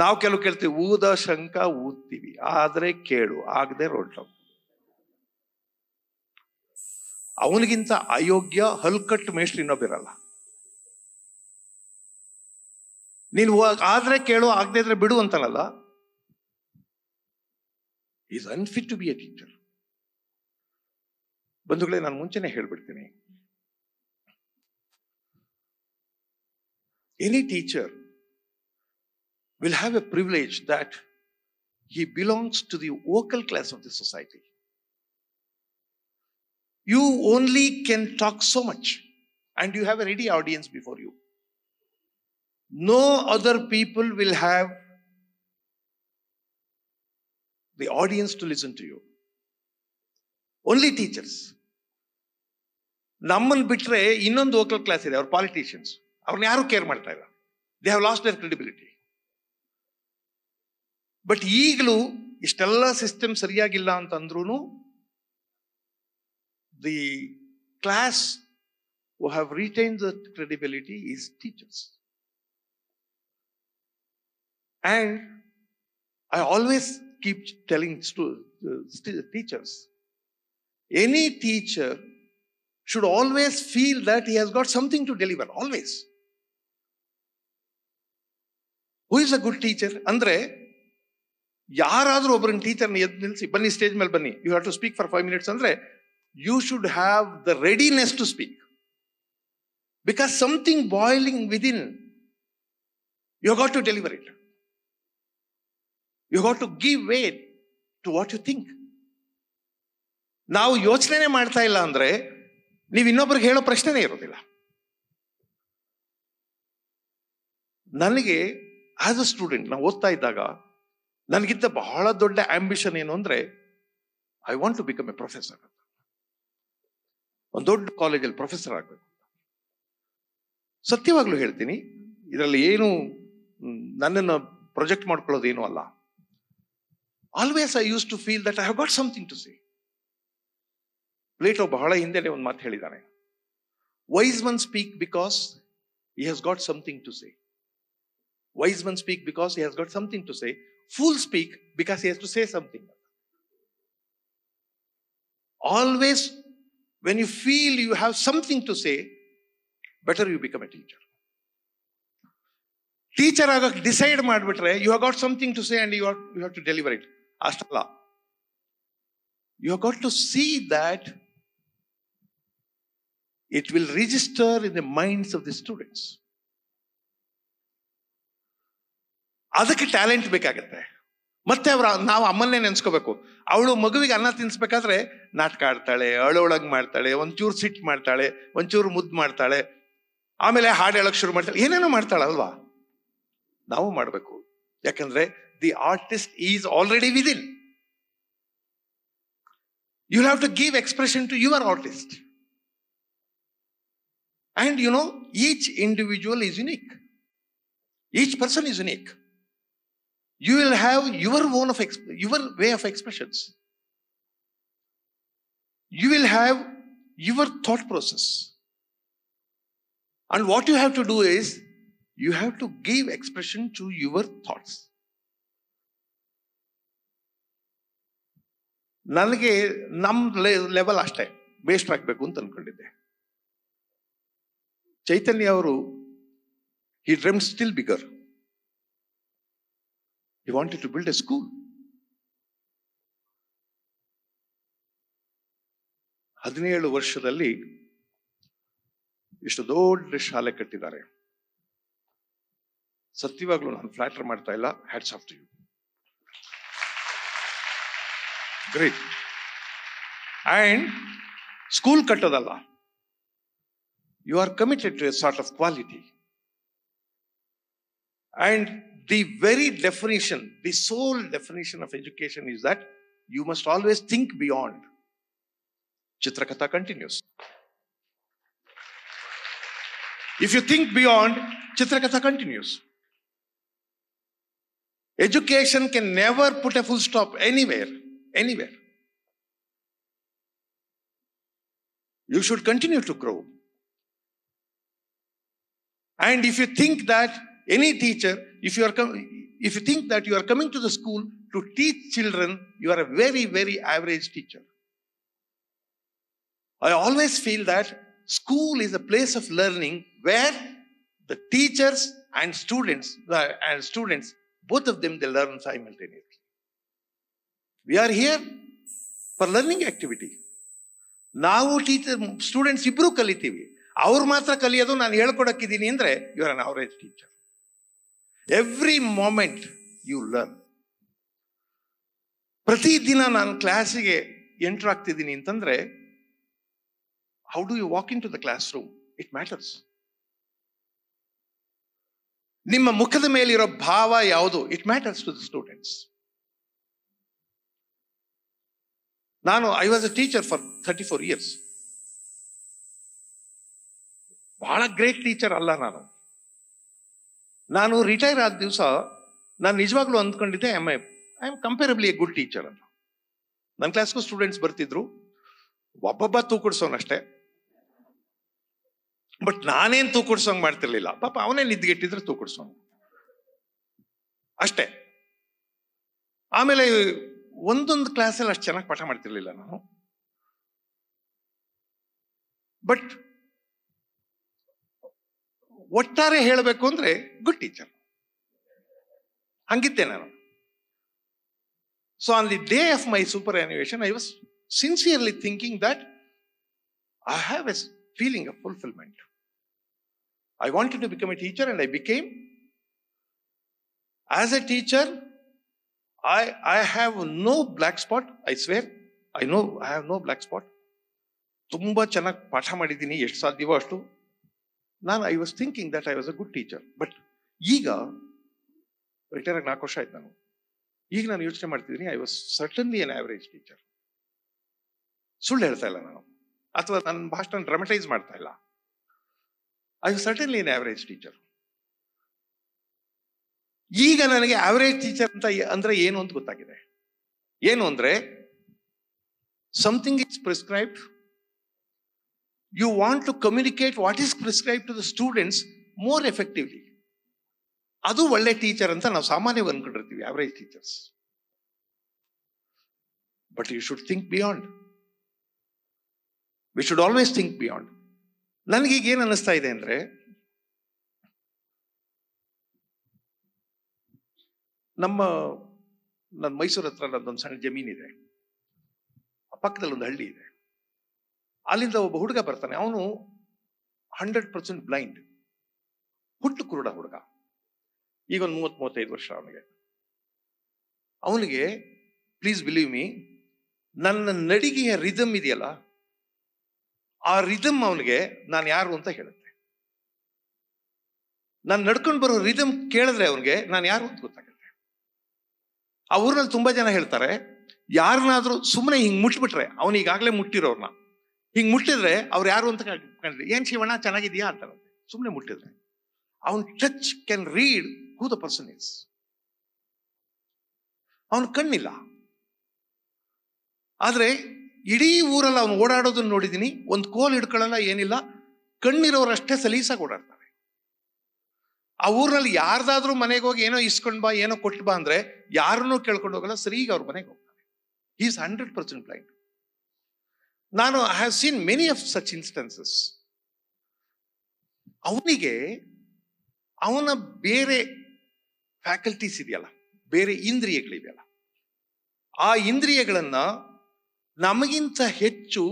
ನಾವು ಕೆಲವು ಕೇಳ್ತೀವಿ ಊದ ಶಂಕ ಊದ್ತೀವಿ ಆದ್ರೆ ಕೇಳು ಆಗದೆ ರೋಡ್ ಅವನಿಗಿಂತ ಅಯೋಗ್ಯ ಹಲ್ಕಟ್ಟು ಮೇಷ್ಟ್ರು ಇನ್ನೊಬ್ಬಿರಲ್ಲ ನೀನು ಆದ್ರೆ ಕೇಳು ಆಗದೆ ಇದ್ರೆ ಬಿಡು ಅಂತಾನಲ್ಲ is unfit to be a teacher ಬಂಧುಗಳೇ ನಾನು ಮುಂಚೆನೆ ಹೇಳ್ಬಿಡ್ತೀನಿ any teacher will have a he belongs to the vocal class of the society. You only can talk so much, and you have a ready audience before you no other people will have the audience to listen to you. Only teachers. Naman bitre innon vocal class ide or politicians. Avarna yaru care martaila. They have lost their credibility. But eaglu istella system sariyagilla antandrunu the class who have retained the credibility is teachers. And I always keep telling teachers, any teacher should always feel that he has got something to deliver, always. Who is a good teacher? Andre, Yaradrobran teacher Niyadnilsi, Bani stage Melbani, you have to speak for five minutes, Andre. You should have the readiness to speak. Because something boiling within, you have got to deliver it. You have to give way to what you think ನಾವು ಯೋಚನೆ ಮಾಡ್ತಾ ಇಲ್ಲ ಅಂದ್ರೆ ನೀವು ಇನ್ನೊಬ್ರಿಗೆ ಹೇಳೋ ಪ್ರಶ್ನೆನೇ ಇರೋದಿಲ್ಲ ನನಗೆ ಆಸ್ ಅ ಸ್ಟೂಡೆಂಟ್ ನಾವು ಓದ್ತಾ ಇದ್ದಾಗ ನನಗಿಂತ ಬಹಳ ದೊಡ್ಡ ಆಂಬಿಷನ್ ಏನು ಅಂದರೆ I want to become a professor ಒಂದು ದೊಡ್ಡ ಕಾಲೇಜಲ್ಲಿ ಪ್ರೊಫೆಸರ್ ಆಗಬೇಕು ಸತ್ಯವಾಗ್ಲೂ ಹೇಳ್ತೀನಿ ಇದರಲ್ಲಿ ಏನು ನನ್ನನ್ನು ಪ್ರೊಜೆಕ್ಟ್ ಮಾಡ್ಕೊಳ್ಳೋದೇನು ಅಲ್ಲ always I use to feel that I have got something to say Plato ಬಹಳ ಹಿಂದೆಲೆ ಒಂದು ಮಾತು ಹೇಳಿದ್ದಾನೆ wise man speak because he has got something to say wise man speak because he has got something to say fool speak because he has to say something always when you feel you have something to say better you become a teacher teacher ಆಗೋಕ್ಕೆ decide ಮಾಡಿಬಿಟ್ರೆ you have got something to say and you have to deliver it ಅಷ್ಟಲ್ಲ you got to see that it will register in the minds of the students ಅದಕ್ಕೆ talent ಬೇಕಾಗತ್ತೆ ಮತ್ತೆ ಅವ್ರ ನಾವು ಅಮ್ಮನ್ನೇ ನೆನ್ಸ್ಕೋಬೇಕು ಅವಳು ಮಗುವಿಗೆ ಅನ್ನ ತಿನ್ಸ್ಬೇಕಾದ್ರೆ ನಾಟಕ ಆಡ್ತಾಳೆ ಅಳೊಳಗೆ ಮಾಡ್ತಾಳೆ ಒಂಚೂರು ಸಿಟ್ ಮಾಡ್ತಾಳೆ ಒಂಚೂರು ಮುದ್ದು ಮಾಡ್ತಾಳೆ ಆಮೇಲೆ ಹಾಡು ಹೇಳಕ್ ಶುರು ಮಾಡ್ತಾಳೆ ಏನೇನೋ ಮಾಡ್ತಾಳಲ್ವಾ ನಾವು ಮಾಡಬೇಕು ಯಾಕಂದ್ರೆ the artist is already within. You have to give expression to your artist. And you know, each individual is unique. Each person is unique. You will have your own of your way of expressions. You will have your thought process. And what you have to do is you have to give expression to your thoughts. ನನಗೆ ನಮ್ಮ level ಅಷ್ಟೇ best ಆಗಬೇಕು ಅಂತ ಅನ್ಕೊಂಡಿದ್ದೆ ಚೈತನ್ಯ ಅವರು he dream still bigger he wanted to build a school ಹದಿನೇಳು ವರ್ಷದಲ್ಲಿ ಇಷ್ಟು ದೊಡ್ಡ ಶಾಲೆ ಕಟ್ಟಿದ್ದಾರೆ ಸತ್ಯವಾಗ್ಲೂ ನಾನು ಫ್ಲಾಟರ್ ಮಾಡ್ತಾ ಇಲ್ಲ hats off to you great and school ಕಟ್ಟೋದಲ್ಲ you are committed to a sort of quality and the very definition the sole definition of education is that you must always think beyond ಚಿತ್ರಕಥಾ continues if you think beyond ಚಿತ್ರಕಥಾ continues education can never put a full stop anywhere anywhere. You should continue to grow. And if you think that any teacher, if you are com- if you think that you are coming to the school to teach children, you are a very, very average teacher. I always feel that school is a place of learning where the teachers and students, uh, and students, both of them, they learn simultaneously. We are here for learning activity ನಾವು teacher students ಇಬ್ಬರು ಕಲಿತೀವಿ ಅವ್ರು ಮಾತ್ರ ಕಲಿಯೋದು ನಾನು ಹೇಳ್ಕೊಡಕ್ಕಿದ್ದೀನಿ ಅಂದರೆ you are an average teacher every moment you learn ಪ್ರತಿದಿನ ನಾನು ಕ್ಲಾಸಿಗೆ ಎಂಟರ್ ಆಗ್ತಿದ್ದೀನಿ ಅಂತಂದ್ರೆ how do you walk into the classroom it matters ನಿಮ್ಮ ಮುಖದ ಮೇಲಿರೋ ಭಾವ ಯಾವುದು it matters to the students ನಾನು I was a teacher for thirty four years ಬಹಳ ಗ್ರೇಟ್ ಟೀಚರ್ ಅಲ್ಲ ನಾನು ನಾನು ರಿಟೈರ್ ಆದ ದಿವಸ ನಾನು ನಿಜವಾಗ್ಲೂ ಅಂದ್ಕೊಂಡಿದ್ದೆ am I I am comparably a good teacher ಅಂತ ನನ್ನ ಕ್ಲಾಸ್ಗೂ ಸ್ಟೂಡೆಂಟ್ಸ್ ಬರ್ತಿದ್ರು ಒಬ್ಬೊಬ್ಬ ಅಷ್ಟೇ ಬಟ್ ನಾನೇನ್ ತೂಕುಡ್ಸೋಂಗ್ ಮಾಡ್ತಿರ್ಲಿಲ್ಲ ಪಾಪ ಅವನೇ ತೂ ತೂಕುಡ್ಸೋನು ಅಷ್ಟೇ ಆಮೇಲೆ ಒಂದೊಂದು ಕ್ಲಾಸಲ್ಲಿ ಅಷ್ಟು ಚೆನ್ನಾಗಿ ಪಾಠ ಮಾಡ್ತಿರ್ಲಿಲ್ಲ ನಾನು ಬಟ್ ಒಟ್ಟಾರೆ ಹೇಳಬೇಕು ಅಂದರೆ ಗುಡ್ ಟೀಚರ್ ಹಂಗಿದ್ದೆ ನಾನು so on the day of my superannuation I was sincerely thinking that I have a feeling of fulfilment I wanted to become a teacher and I became as a teacher I, I have no black spot, I swear. I know I have no black spot. ತುಂಬ ಚೆನ್ನಾಗಿ ಪಾಠ ಮಾಡಿದ್ದೀನಿ ಎಷ್ಟು ಸಾಧ್ಯವೋ ಅಷ್ಟು ನಾನು I was thinking that I was a good teacher but ಈಗ retire ಆಗಿ ನಾಲ್ಕು ವರ್ಷ ಆಯ್ತು ನಾನು ಈಗ ನಾನು ಯೋಚನೆ ಮಾಡ್ತಿದ್ದೀನಿ I was certainly an average teacher ಸುಳ್ಳು ಹೇಳ್ತಾ ಇಲ್ಲ ನಾನು ಅಥವಾ ನನ್ನ ಭಾಷಣ ಡ್ರಮೆಟೈಸ್ ಮಾಡ್ತಾ ಇಲ್ಲ I was certainly an average teacher ಈಗ ನನಗೆ ಆವರೇಜ್ ಟೀಚರ್ ಅಂತ ಅಂದ್ರೆ ಏನು ಅಂತ ಗೊತ್ತಾಗಿದೆ ಏನು ಅಂದ್ರೆ something is prescribed you want to communicate what is prescribe to the students more effectively ಅದು ಒಳ್ಳೆ ಟೀಚರ್ ಅಂತ ನಾವು ಸಾಮಾನ್ಯವಾಗಿ ಅನ್ಕೊಂಡಿರ್ತೀವಿ average teachers but you should think beyond we should always think beyond ನನಗೀಗ ಏನು ಅನ್ನಿಸ್ತಾ ಇದೆ ಅಂದರೆ ನಮ್ಮ ನನ್ನ ಮೈಸೂರು ಹತ್ರ ನನ್ನೊಂದು ಸಣ್ಣ ಜಮೀನಿದೆ ಪಕ್ಕದಲ್ಲಿ ಒಂದು ಹಳ್ಳಿ ಇದೆ ಅಲ್ಲಿಂದ ಒಬ್ಬ ಹುಡುಗ ಬರ್ತಾನೆ ಅವನು ಹಂಡ್ರೆಡ್ ಪರ್ಸೆಂಟ್ ಬ್ಲೈಂಡ್ ಹುಟ್ಟು ಕುರುಡ ಹುಡುಗ ಈಗ ಒಂದು ಮೂವತ್ತು ಮೂವತ್ತೈದು ವರ್ಷ ಅವನಿಗೆ ಅವನಿಗೆ ಪ್ಲೀಸ್ ಬಿಲೀವ್ ಮೀ ನನ್ನ ನಡಿಗೆಯ ರಿದಮ್ ಇದೆಯಲ್ಲ ಆ ರಿದಮ್ ಅವನಿಗೆ ನಾನು ಯಾರು ಅಂತ ಹೇಳುತ್ತೆ ನಾನು ನಡ್ಕೊಂಡು ಬರೋ ರಿದಮ್ ಕೇಳಿದ್ರೆ ಅವನಿಗೆ ನಾನು ಯಾರು ಅಂತ ಗೊತ್ತಾಗುತ್ತೆ ಆ ಊರಿನಲ್ಲಿ ತುಂಬ ಜನ ಹೇಳ್ತಾರೆ ಯಾರನ್ನಾದರೂ ಸುಮ್ಮನೆ ಹಿಂಗ್ ಮುಟ್ಬಿಟ್ರೆ ಅವನು ಈಗಾಗಲೇ ಮುಟ್ಟಿರೋರ್ನ ಹಿಂಗ್ ಮುಟ್ಟಿದ್ರೆ ಅವ್ರು ಯಾರು ಅಂತ ಕಂಡ್ರಿ ಏನು ಶಿವಣ್ಣ ಚೆನ್ನಾಗಿದೆಯಾ ಅಂತ ಸುಮ್ಮನೆ ಮುಟ್ಟಿದ್ರೆ ಅವನ್ touch can read who the person is ಅವನು ಕಣ್ಣಿಲ್ಲ ಆದ್ರೆ ಇಡೀ ಊರಲ್ಲಿ ಅವನು ಓಡಾಡೋದನ್ನ ನೋಡಿದೀನಿ ಒಂದು ಕೋಲ್ ಹಿಡ್ಕೊಳ್ಳಲ್ಲ ಏನಿಲ್ಲ ಅಷ್ಟೇ ಸಲೀಸಾಗಿ ಓಡಾಡ್ತಾರೆ ಆ ಊರಿನಲ್ಲಿ ಯಾರ್ದಾದ್ರೂ ಮನೆಗೆ ಹೋಗಿ ಏನೋ ಇಸ್ಕೊಂಡ್ ಬಾ ಏನೋ ಕೊಟ್ಟು ಬಾ ಅಂದ್ರೆ ಯಾರನ್ನೂ ಕೇಳ್ಕೊಂಡು ಹೋಗಲ್ಲ ಸರಿಗೆ ಅವ್ರ ಮನೆಗೆ ಹೋಗ್ತಾರೆ ಈಸ್ ಹಂಡ್ರೆಡ್ ಪರ್ಸೆಂಟ್ ಬ್ಲೈಂಡ್ ನಾನು I have seen many of such instances ಅವನಿಗೆ ಅವನ ಬೇರೆ ಫ್ಯಾಕಲ್ಟೀಸ್ ಇದೆಯಲ್ಲ ಬೇರೆ ಇಂದ್ರಿಯಗಳಿದೆಯಲ್ಲ ಆ ಇಂದ್ರಿಯಗಳನ್ನ ನಮಗಿಂತ ಹೆಚ್ಚು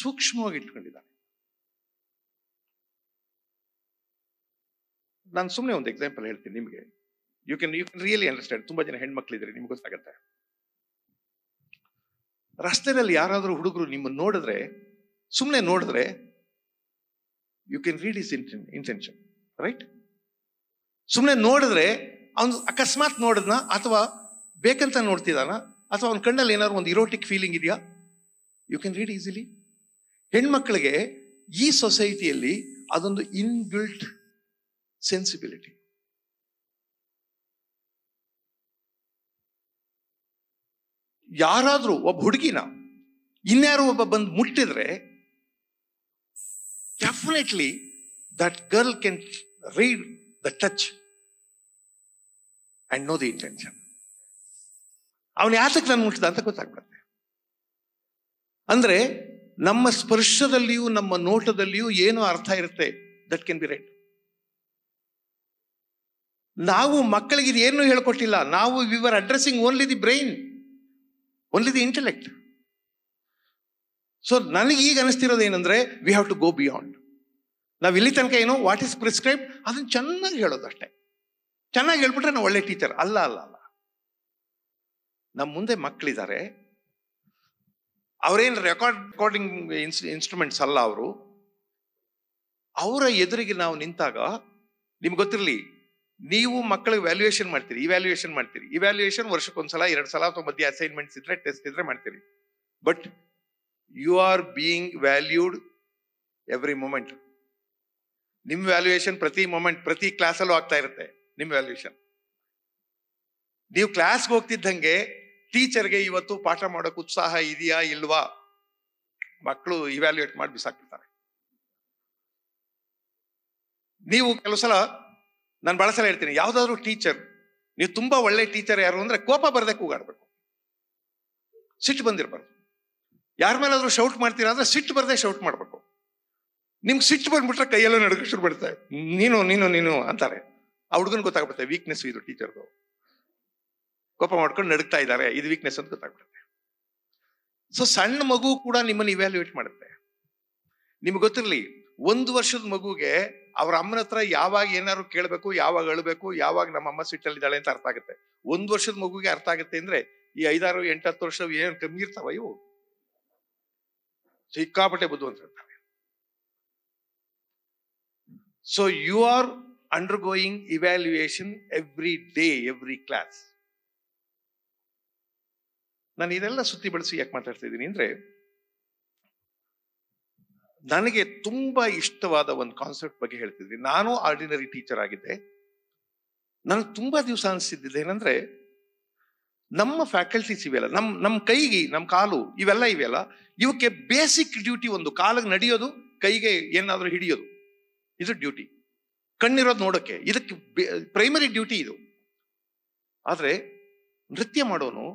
ಸೂಕ್ಷ್ಮವಾಗಿ ಇಟ್ಕೊಂಡಿದ್ದಾನೆ ನಾನು ಸುಮ್ಮನೆ ಒಂದು ಎಕ್ಸಾಂಪಲ್ ಹೇಳ್ತೀನಿ ನಿಮಗೆ you can you can really understand ತುಂಬಾ ಜನ ಹೆಣ್ಮಕ್ಳಿದ್ರೆ ನಿಮ್ಗೆ ಗೊತ್ತಾಗತ್ತೆ ರಸ್ತೆಯಲ್ಲಿ ಯಾರಾದರೂ ಹುಡುಗರು ನಿಮ್ಮನ್ನ ನೋಡಿದ್ರೆ ಸುಮ್ಮನೆ ನೋಡಿದ್ರೆ you can read is intention right ಸುಮ್ಮನೆ ನೋಡಿದ್ರೆ ಅವನು ಅಕಸ್ಮಾತ್ ನೋಡಿದ್ನ ಅಥವಾ ಬೇಕಂತ ನೋಡ್ತಿದ್ದಾನ ಅಥವಾ ಅವನ ಕಣ್ಣಲ್ಲಿ ಏನಾದ್ರು ಒಂದು ಇರೋಟಿಕ್ ಫೀಲಿಂಗ್ ಇದೆಯಾ ಯು ಕ್ಯಾನ್ ರೀಡ್ ಈಸಿಲಿ ಹೆಣ್ಮಕ್ಳಿಗೆ ಈ ಸೊಸೈಟಿಯಲ್ಲಿ ಅದೊಂದು ಇನ್ಬಿಲ್ಟ್ sensibility. ಯಾರಾದರೂ ಒಬ್ಬ ಹುಡುಗಿನ ಇನ್ಯಾರು ಒಬ್ಬ ಬಂದು ಮುಟ್ಟಿದ್ರೆ definitely that girl can read the touch and know the intention ಅವನು ಯಾತಕ್ಕೆ ನಾನು ಮುಟ್ಟಿದ ಅಂತ ಗೊತ್ತಾಗ್ಬಿಡುತ್ತೆ ಅಂದ್ರೆ ನಮ್ಮ ಸ್ಪರ್ಶದಲ್ಲಿಯೂ ನಮ್ಮ ನೋಟದಲ್ಲಿಯೂ ಏನು ಅರ್ಥ ಇರುತ್ತೆ ದಟ್ ಕ್ಯಾನ್ ಬಿ ರೈಟ್ ನಾವು ಮಕ್ಕಳಿಗೆ ಇದೇನು ಏನು ಹೇಳಿಕೊಟ್ಟಿಲ್ಲ ನಾವು we are addressing only the brain only the intellect so ನನಗೆ ಈಗ ಅನಿಸ್ತಿರೋದು ಏನಂದ್ರೆ we have to go beyond ನಾವು ಇಲ್ಲಿ ತನಕ ಏನು ವಾಟ್ ಇಸ್ ಪ್ರಿಸ್ಕ್ರೈಬ್ ಅದನ್ನು ಚೆನ್ನಾಗಿ ಹೇಳೋದು ಅಷ್ಟೆ ಚೆನ್ನಾಗಿ ಹೇಳ್ಬಿಟ್ರೆ ನಾವು ಒಳ್ಳೆ ಟೀಚರ್ ಅಲ್ಲ ಅಲ್ಲ ಅಲ್ಲ ನಮ್ಮ ಮುಂದೆ ಮಕ್ಕಳಿದ್ದಾರೆ ಅವರೇನು ರೆಕಾರ್ಡ್ ರೆಕಾರ್ಡಿಂಗ್ ಇನ್ಸ್ ಇನ್ಸ್ಟ್ರೂಮೆಂಟ್ಸ್ ಅಲ್ಲ ಅವರು ಅವರ ಎದುರಿಗೆ ನಾವು ನಿಂತಾಗ ನಿಮ್ಗೆ ಗೊತ್ತಿರಲಿ ನೀವು ಮಕ್ಕಳಿಗೆ ವ್ಯಾಲ್ಯೂಯೇಷನ್ ಮಾಡ್ತೀರಿ ಇವ್ಯಾಲ್ಯೂಯೇಷನ್ ಮಾಡ್ತೀರಿ ಇವ್ಯಾಲ್ಯೂಯೇಷನ್ ವರ್ಷಕ್ಕೊಂದ್ಸಲ ಎರಡು ಸಲ ಅಥವಾ ಮಧ್ಯೆ ಅಸೈನ್ಮೆಂಟ್ಸ್ ಇದ್ರೆ ಟೆಸ್ಟ್ ಇದ್ರೆ ಮಾಡ್ತೀರಿ but you are being valued every moment ನಿಮ್ ವ್ಯಾಲ್ಯೂಯೇಷನ್ ಪ್ರತಿ ಮೂಮೆಂಟ್ ಪ್ರತಿ ಕ್ಲಾಸಲ್ಲೂ ಆಗ್ತಾ ಇರುತ್ತೆ ನಿಮ್ ವ್ಯಾಲ್ಯೂಯೇಷನ್ ನೀವು ಕ್ಲಾಸ್ಗೆ ಹೋಗ್ತಿದ್ದಂಗೆ ಟೀಚರ್ಗೆ ಇವತ್ತು ಪಾಠ ಮಾಡೋಕೆ ಉತ್ಸಾಹ ಇದೆಯಾ ಇಲ್ವಾ ಮಕ್ಕಳು ಇವ್ಯಾಲ್ಯೂಯೇಟ್ ಮಾಡಿ ಬಿಸಾಕಿರ್ತಾರೆ ನೀವು ಕೆಲವು ಸಲ ನಾನು ಭಾಳ ಹೇಳ್ತೀನಿ ಯಾವುದಾದ್ರೂ ಟೀಚರ್ ನೀವು ತುಂಬಾ ಒಳ್ಳೆ ಟೀಚರ್ ಯಾರು ಅಂದ್ರೆ ಕೋಪ ಬರದೆ ಕೂಗಾಡ್ಬೇಕು ಸಿಟ್ಟು ಬಂದಿರಬಾರ್ದು ಯಾರ ಮೇಲಾದ್ರೂ ಶೌಟ್ ಮಾಡ್ತೀರಾ ಅಂದ್ರೆ ಸಿಟ್ಟು ಬರದೆ ಶೌಟ್ ಮಾಡಬೇಕು ನಿಮ್ಗೆ ಸಿಟ್ ಬಂದ್ಬಿಟ್ರೆ ಕೈಯೆಲ್ಲ ನಡುಕ ಶುರು ಬಿಡ್ತಾರೆ ನೀನು ನೀನು ನೀನು ಅಂತಾರೆ ಆ ಹುಡುಗನ್ ಗೊತ್ತಾಗ್ಬಿಡುತ್ತೆ ವೀಕ್ನೆಸ್ ಇದು ಟೀಚರ್ದು ಕೋಪ ಮಾಡ್ಕೊಂಡು ನಡುಕ್ತಾ ಇದ್ದಾರೆ ಇದು ವೀಕ್ನೆಸ್ ಅಂತ ಗೊತ್ತಾಗ್ಬಿಡುತ್ತೆ ಸೊ ಸಣ್ಣ ಮಗು ಕೂಡ ನಿಮ್ಮನ್ನು ಇವ್ಯಾಲ್ಯೂಯೇಟ್ ಮಾಡುತ್ತೆ ನಿಮ್ಗೆ ಗೊತ್ತಿರಲಿ ಒಂದು ವರ್ಷದ ಮಗುಗೆ ಅವ್ರ ಅಮ್ಮನ ಹತ್ರ ಯಾವಾಗ ಏನಾದ್ರು ಕೇಳಬೇಕು ಯಾವಾಗ ಅಳ್ಬೇಕು ಯಾವಾಗ ನಮ್ಮ ಅಮ್ಮ ಸಿಟ್ಟಲ್ಲಿದ್ದಾಳೆ ಅಂತ ಅರ್ಥ ಆಗುತ್ತೆ ಒಂದ್ ವರ್ಷದ ಮಗುಗೆ ಅರ್ಥ ಆಗುತ್ತೆ ಅಂದ್ರೆ ಈ ಐದಾರು ಹತ್ತು ವರ್ಷ ಏನ್ ಕಮ್ಮಿ ಇರ್ತಾವ ಇವು ಸಿಕ್ಕಾಪಟ್ಟೆ ಬುದ್ಧು ಅಂತ so you are undergoing evaluation every day every class ನಾನು ಇದೆಲ್ಲ ಸುತ್ತಿ ಬಳಸಿ ಯಾಕೆ ಮಾತಾಡ್ತಾ ಅಂದ್ರೆ ನನಗೆ ತುಂಬ ಇಷ್ಟವಾದ ಒಂದು ಕಾನ್ಸೆಪ್ಟ್ ಬಗ್ಗೆ ಹೇಳ್ತಿದ್ವಿ ನಾನು ಆರ್ಡಿನರಿ ಟೀಚರ್ ಆಗಿದ್ದೆ ನನಗೆ ತುಂಬ ದಿವಸ ಅನಿಸಿದ್ದಿದ್ದು ಏನಂದ್ರೆ ನಮ್ಮ ಫ್ಯಾಕಲ್ಟೀಸ್ ಇವೆಲ್ಲ ನಮ್ಮ ನಮ್ಮ ಕೈಗೆ ನಮ್ಮ ಕಾಲು ಇವೆಲ್ಲ ಇವೆಲ್ಲ ಇವಕ್ಕೆ ಬೇಸಿಕ್ ಡ್ಯೂಟಿ ಒಂದು ಕಾಲಿಗೆ ನಡೆಯೋದು ಕೈಗೆ ಏನಾದರೂ ಹಿಡಿಯೋದು ಇದು ಡ್ಯೂಟಿ ಕಣ್ಣಿರೋದು ನೋಡೋಕ್ಕೆ ಇದಕ್ಕೆ ಪ್ರೈಮರಿ ಡ್ಯೂಟಿ ಇದು ಆದರೆ ನೃತ್ಯ ಮಾಡೋನು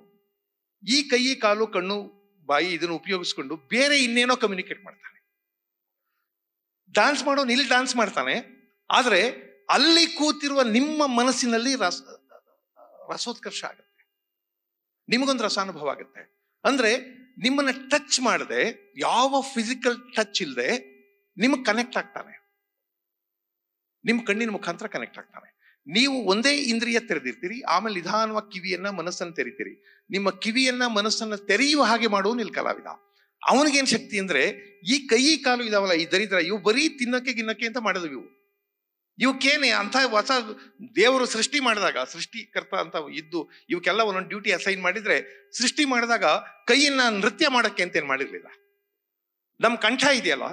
ಈ ಕೈ ಕಾಲು ಕಣ್ಣು ಬಾಯಿ ಇದನ್ನು ಉಪಯೋಗಿಸ್ಕೊಂಡು ಬೇರೆ ಇನ್ನೇನೋ ಕಮ್ಯುನಿಕೇಟ್ ಮಾಡ್ತಾನೆ ಡಾನ್ಸ್ ಮಾಡೋ ಇಲ್ಲಿ ಡಾನ್ಸ್ ಮಾಡ್ತಾನೆ ಆದರೆ ಅಲ್ಲಿ ಕೂತಿರುವ ನಿಮ್ಮ ಮನಸ್ಸಿನಲ್ಲಿ ರಸ ರಸೋತ್ಕರ್ಷ ಆಗುತ್ತೆ ನಿಮಗೊಂದು ರಸಾನುಭವ ಆಗುತ್ತೆ ಅಂದ್ರೆ ನಿಮ್ಮನ್ನ ಟಚ್ ಮಾಡದೆ ಯಾವ ಫಿಸಿಕಲ್ ಟಚ್ ಇಲ್ಲದೆ ನಿಮಗೆ ಕನೆಕ್ಟ್ ಆಗ್ತಾನೆ ನಿಮ್ಮ ಕಣ್ಣಿನ ಮುಖಾಂತರ ಕನೆಕ್ಟ್ ಆಗ್ತಾನೆ ನೀವು ಒಂದೇ ಇಂದ್ರಿಯ ತೆರೆದಿರ್ತೀರಿ ಆಮೇಲೆ ನಿಧಾನವಾಗಿ ಕಿವಿಯನ್ನ ಮನಸ್ಸನ್ನು ತೆರಿತೀರಿ ನಿಮ್ಮ ಕಿವಿಯನ್ನ ಮನಸ್ಸನ್ನು ತೆರೆಯುವ ಹಾಗೆ ಮಾಡುವ ನಿಲ್ ಕಲಾವಿದ ಅವನಿಗೇನು ಶಕ್ತಿ ಅಂದ್ರೆ ಈ ಕೈ ಕಾಲು ಇದಾವಲ್ಲ ಈ ದರಿದ್ರ ಇವು ಬರೀ ತಿನ್ನಕ್ಕೆ ಗಿನ್ನಕ್ಕೆ ಅಂತ ಮಾಡಿದ್ವಿ ಇವು ಇವಕ್ಕೇನೆ ಅಂತ ಹೊಸ ದೇವರು ಸೃಷ್ಟಿ ಮಾಡಿದಾಗ ಸೃಷ್ಟಿಕರ್ತ ಅಂತ ಇದ್ದು ಇವಕ್ಕೆಲ್ಲ ಒಂದೊಂದು ಡ್ಯೂಟಿ ಅಸೈನ್ ಮಾಡಿದ್ರೆ ಸೃಷ್ಟಿ ಮಾಡಿದಾಗ ಕೈಯನ್ನ ನೃತ್ಯ ಮಾಡಕ್ಕೆ ಅಂತ ಏನು ಮಾಡಿರಲಿಲ್ಲ ನಮ್ಮ ಕಂಠ ಇದೆಯಲ್ಲ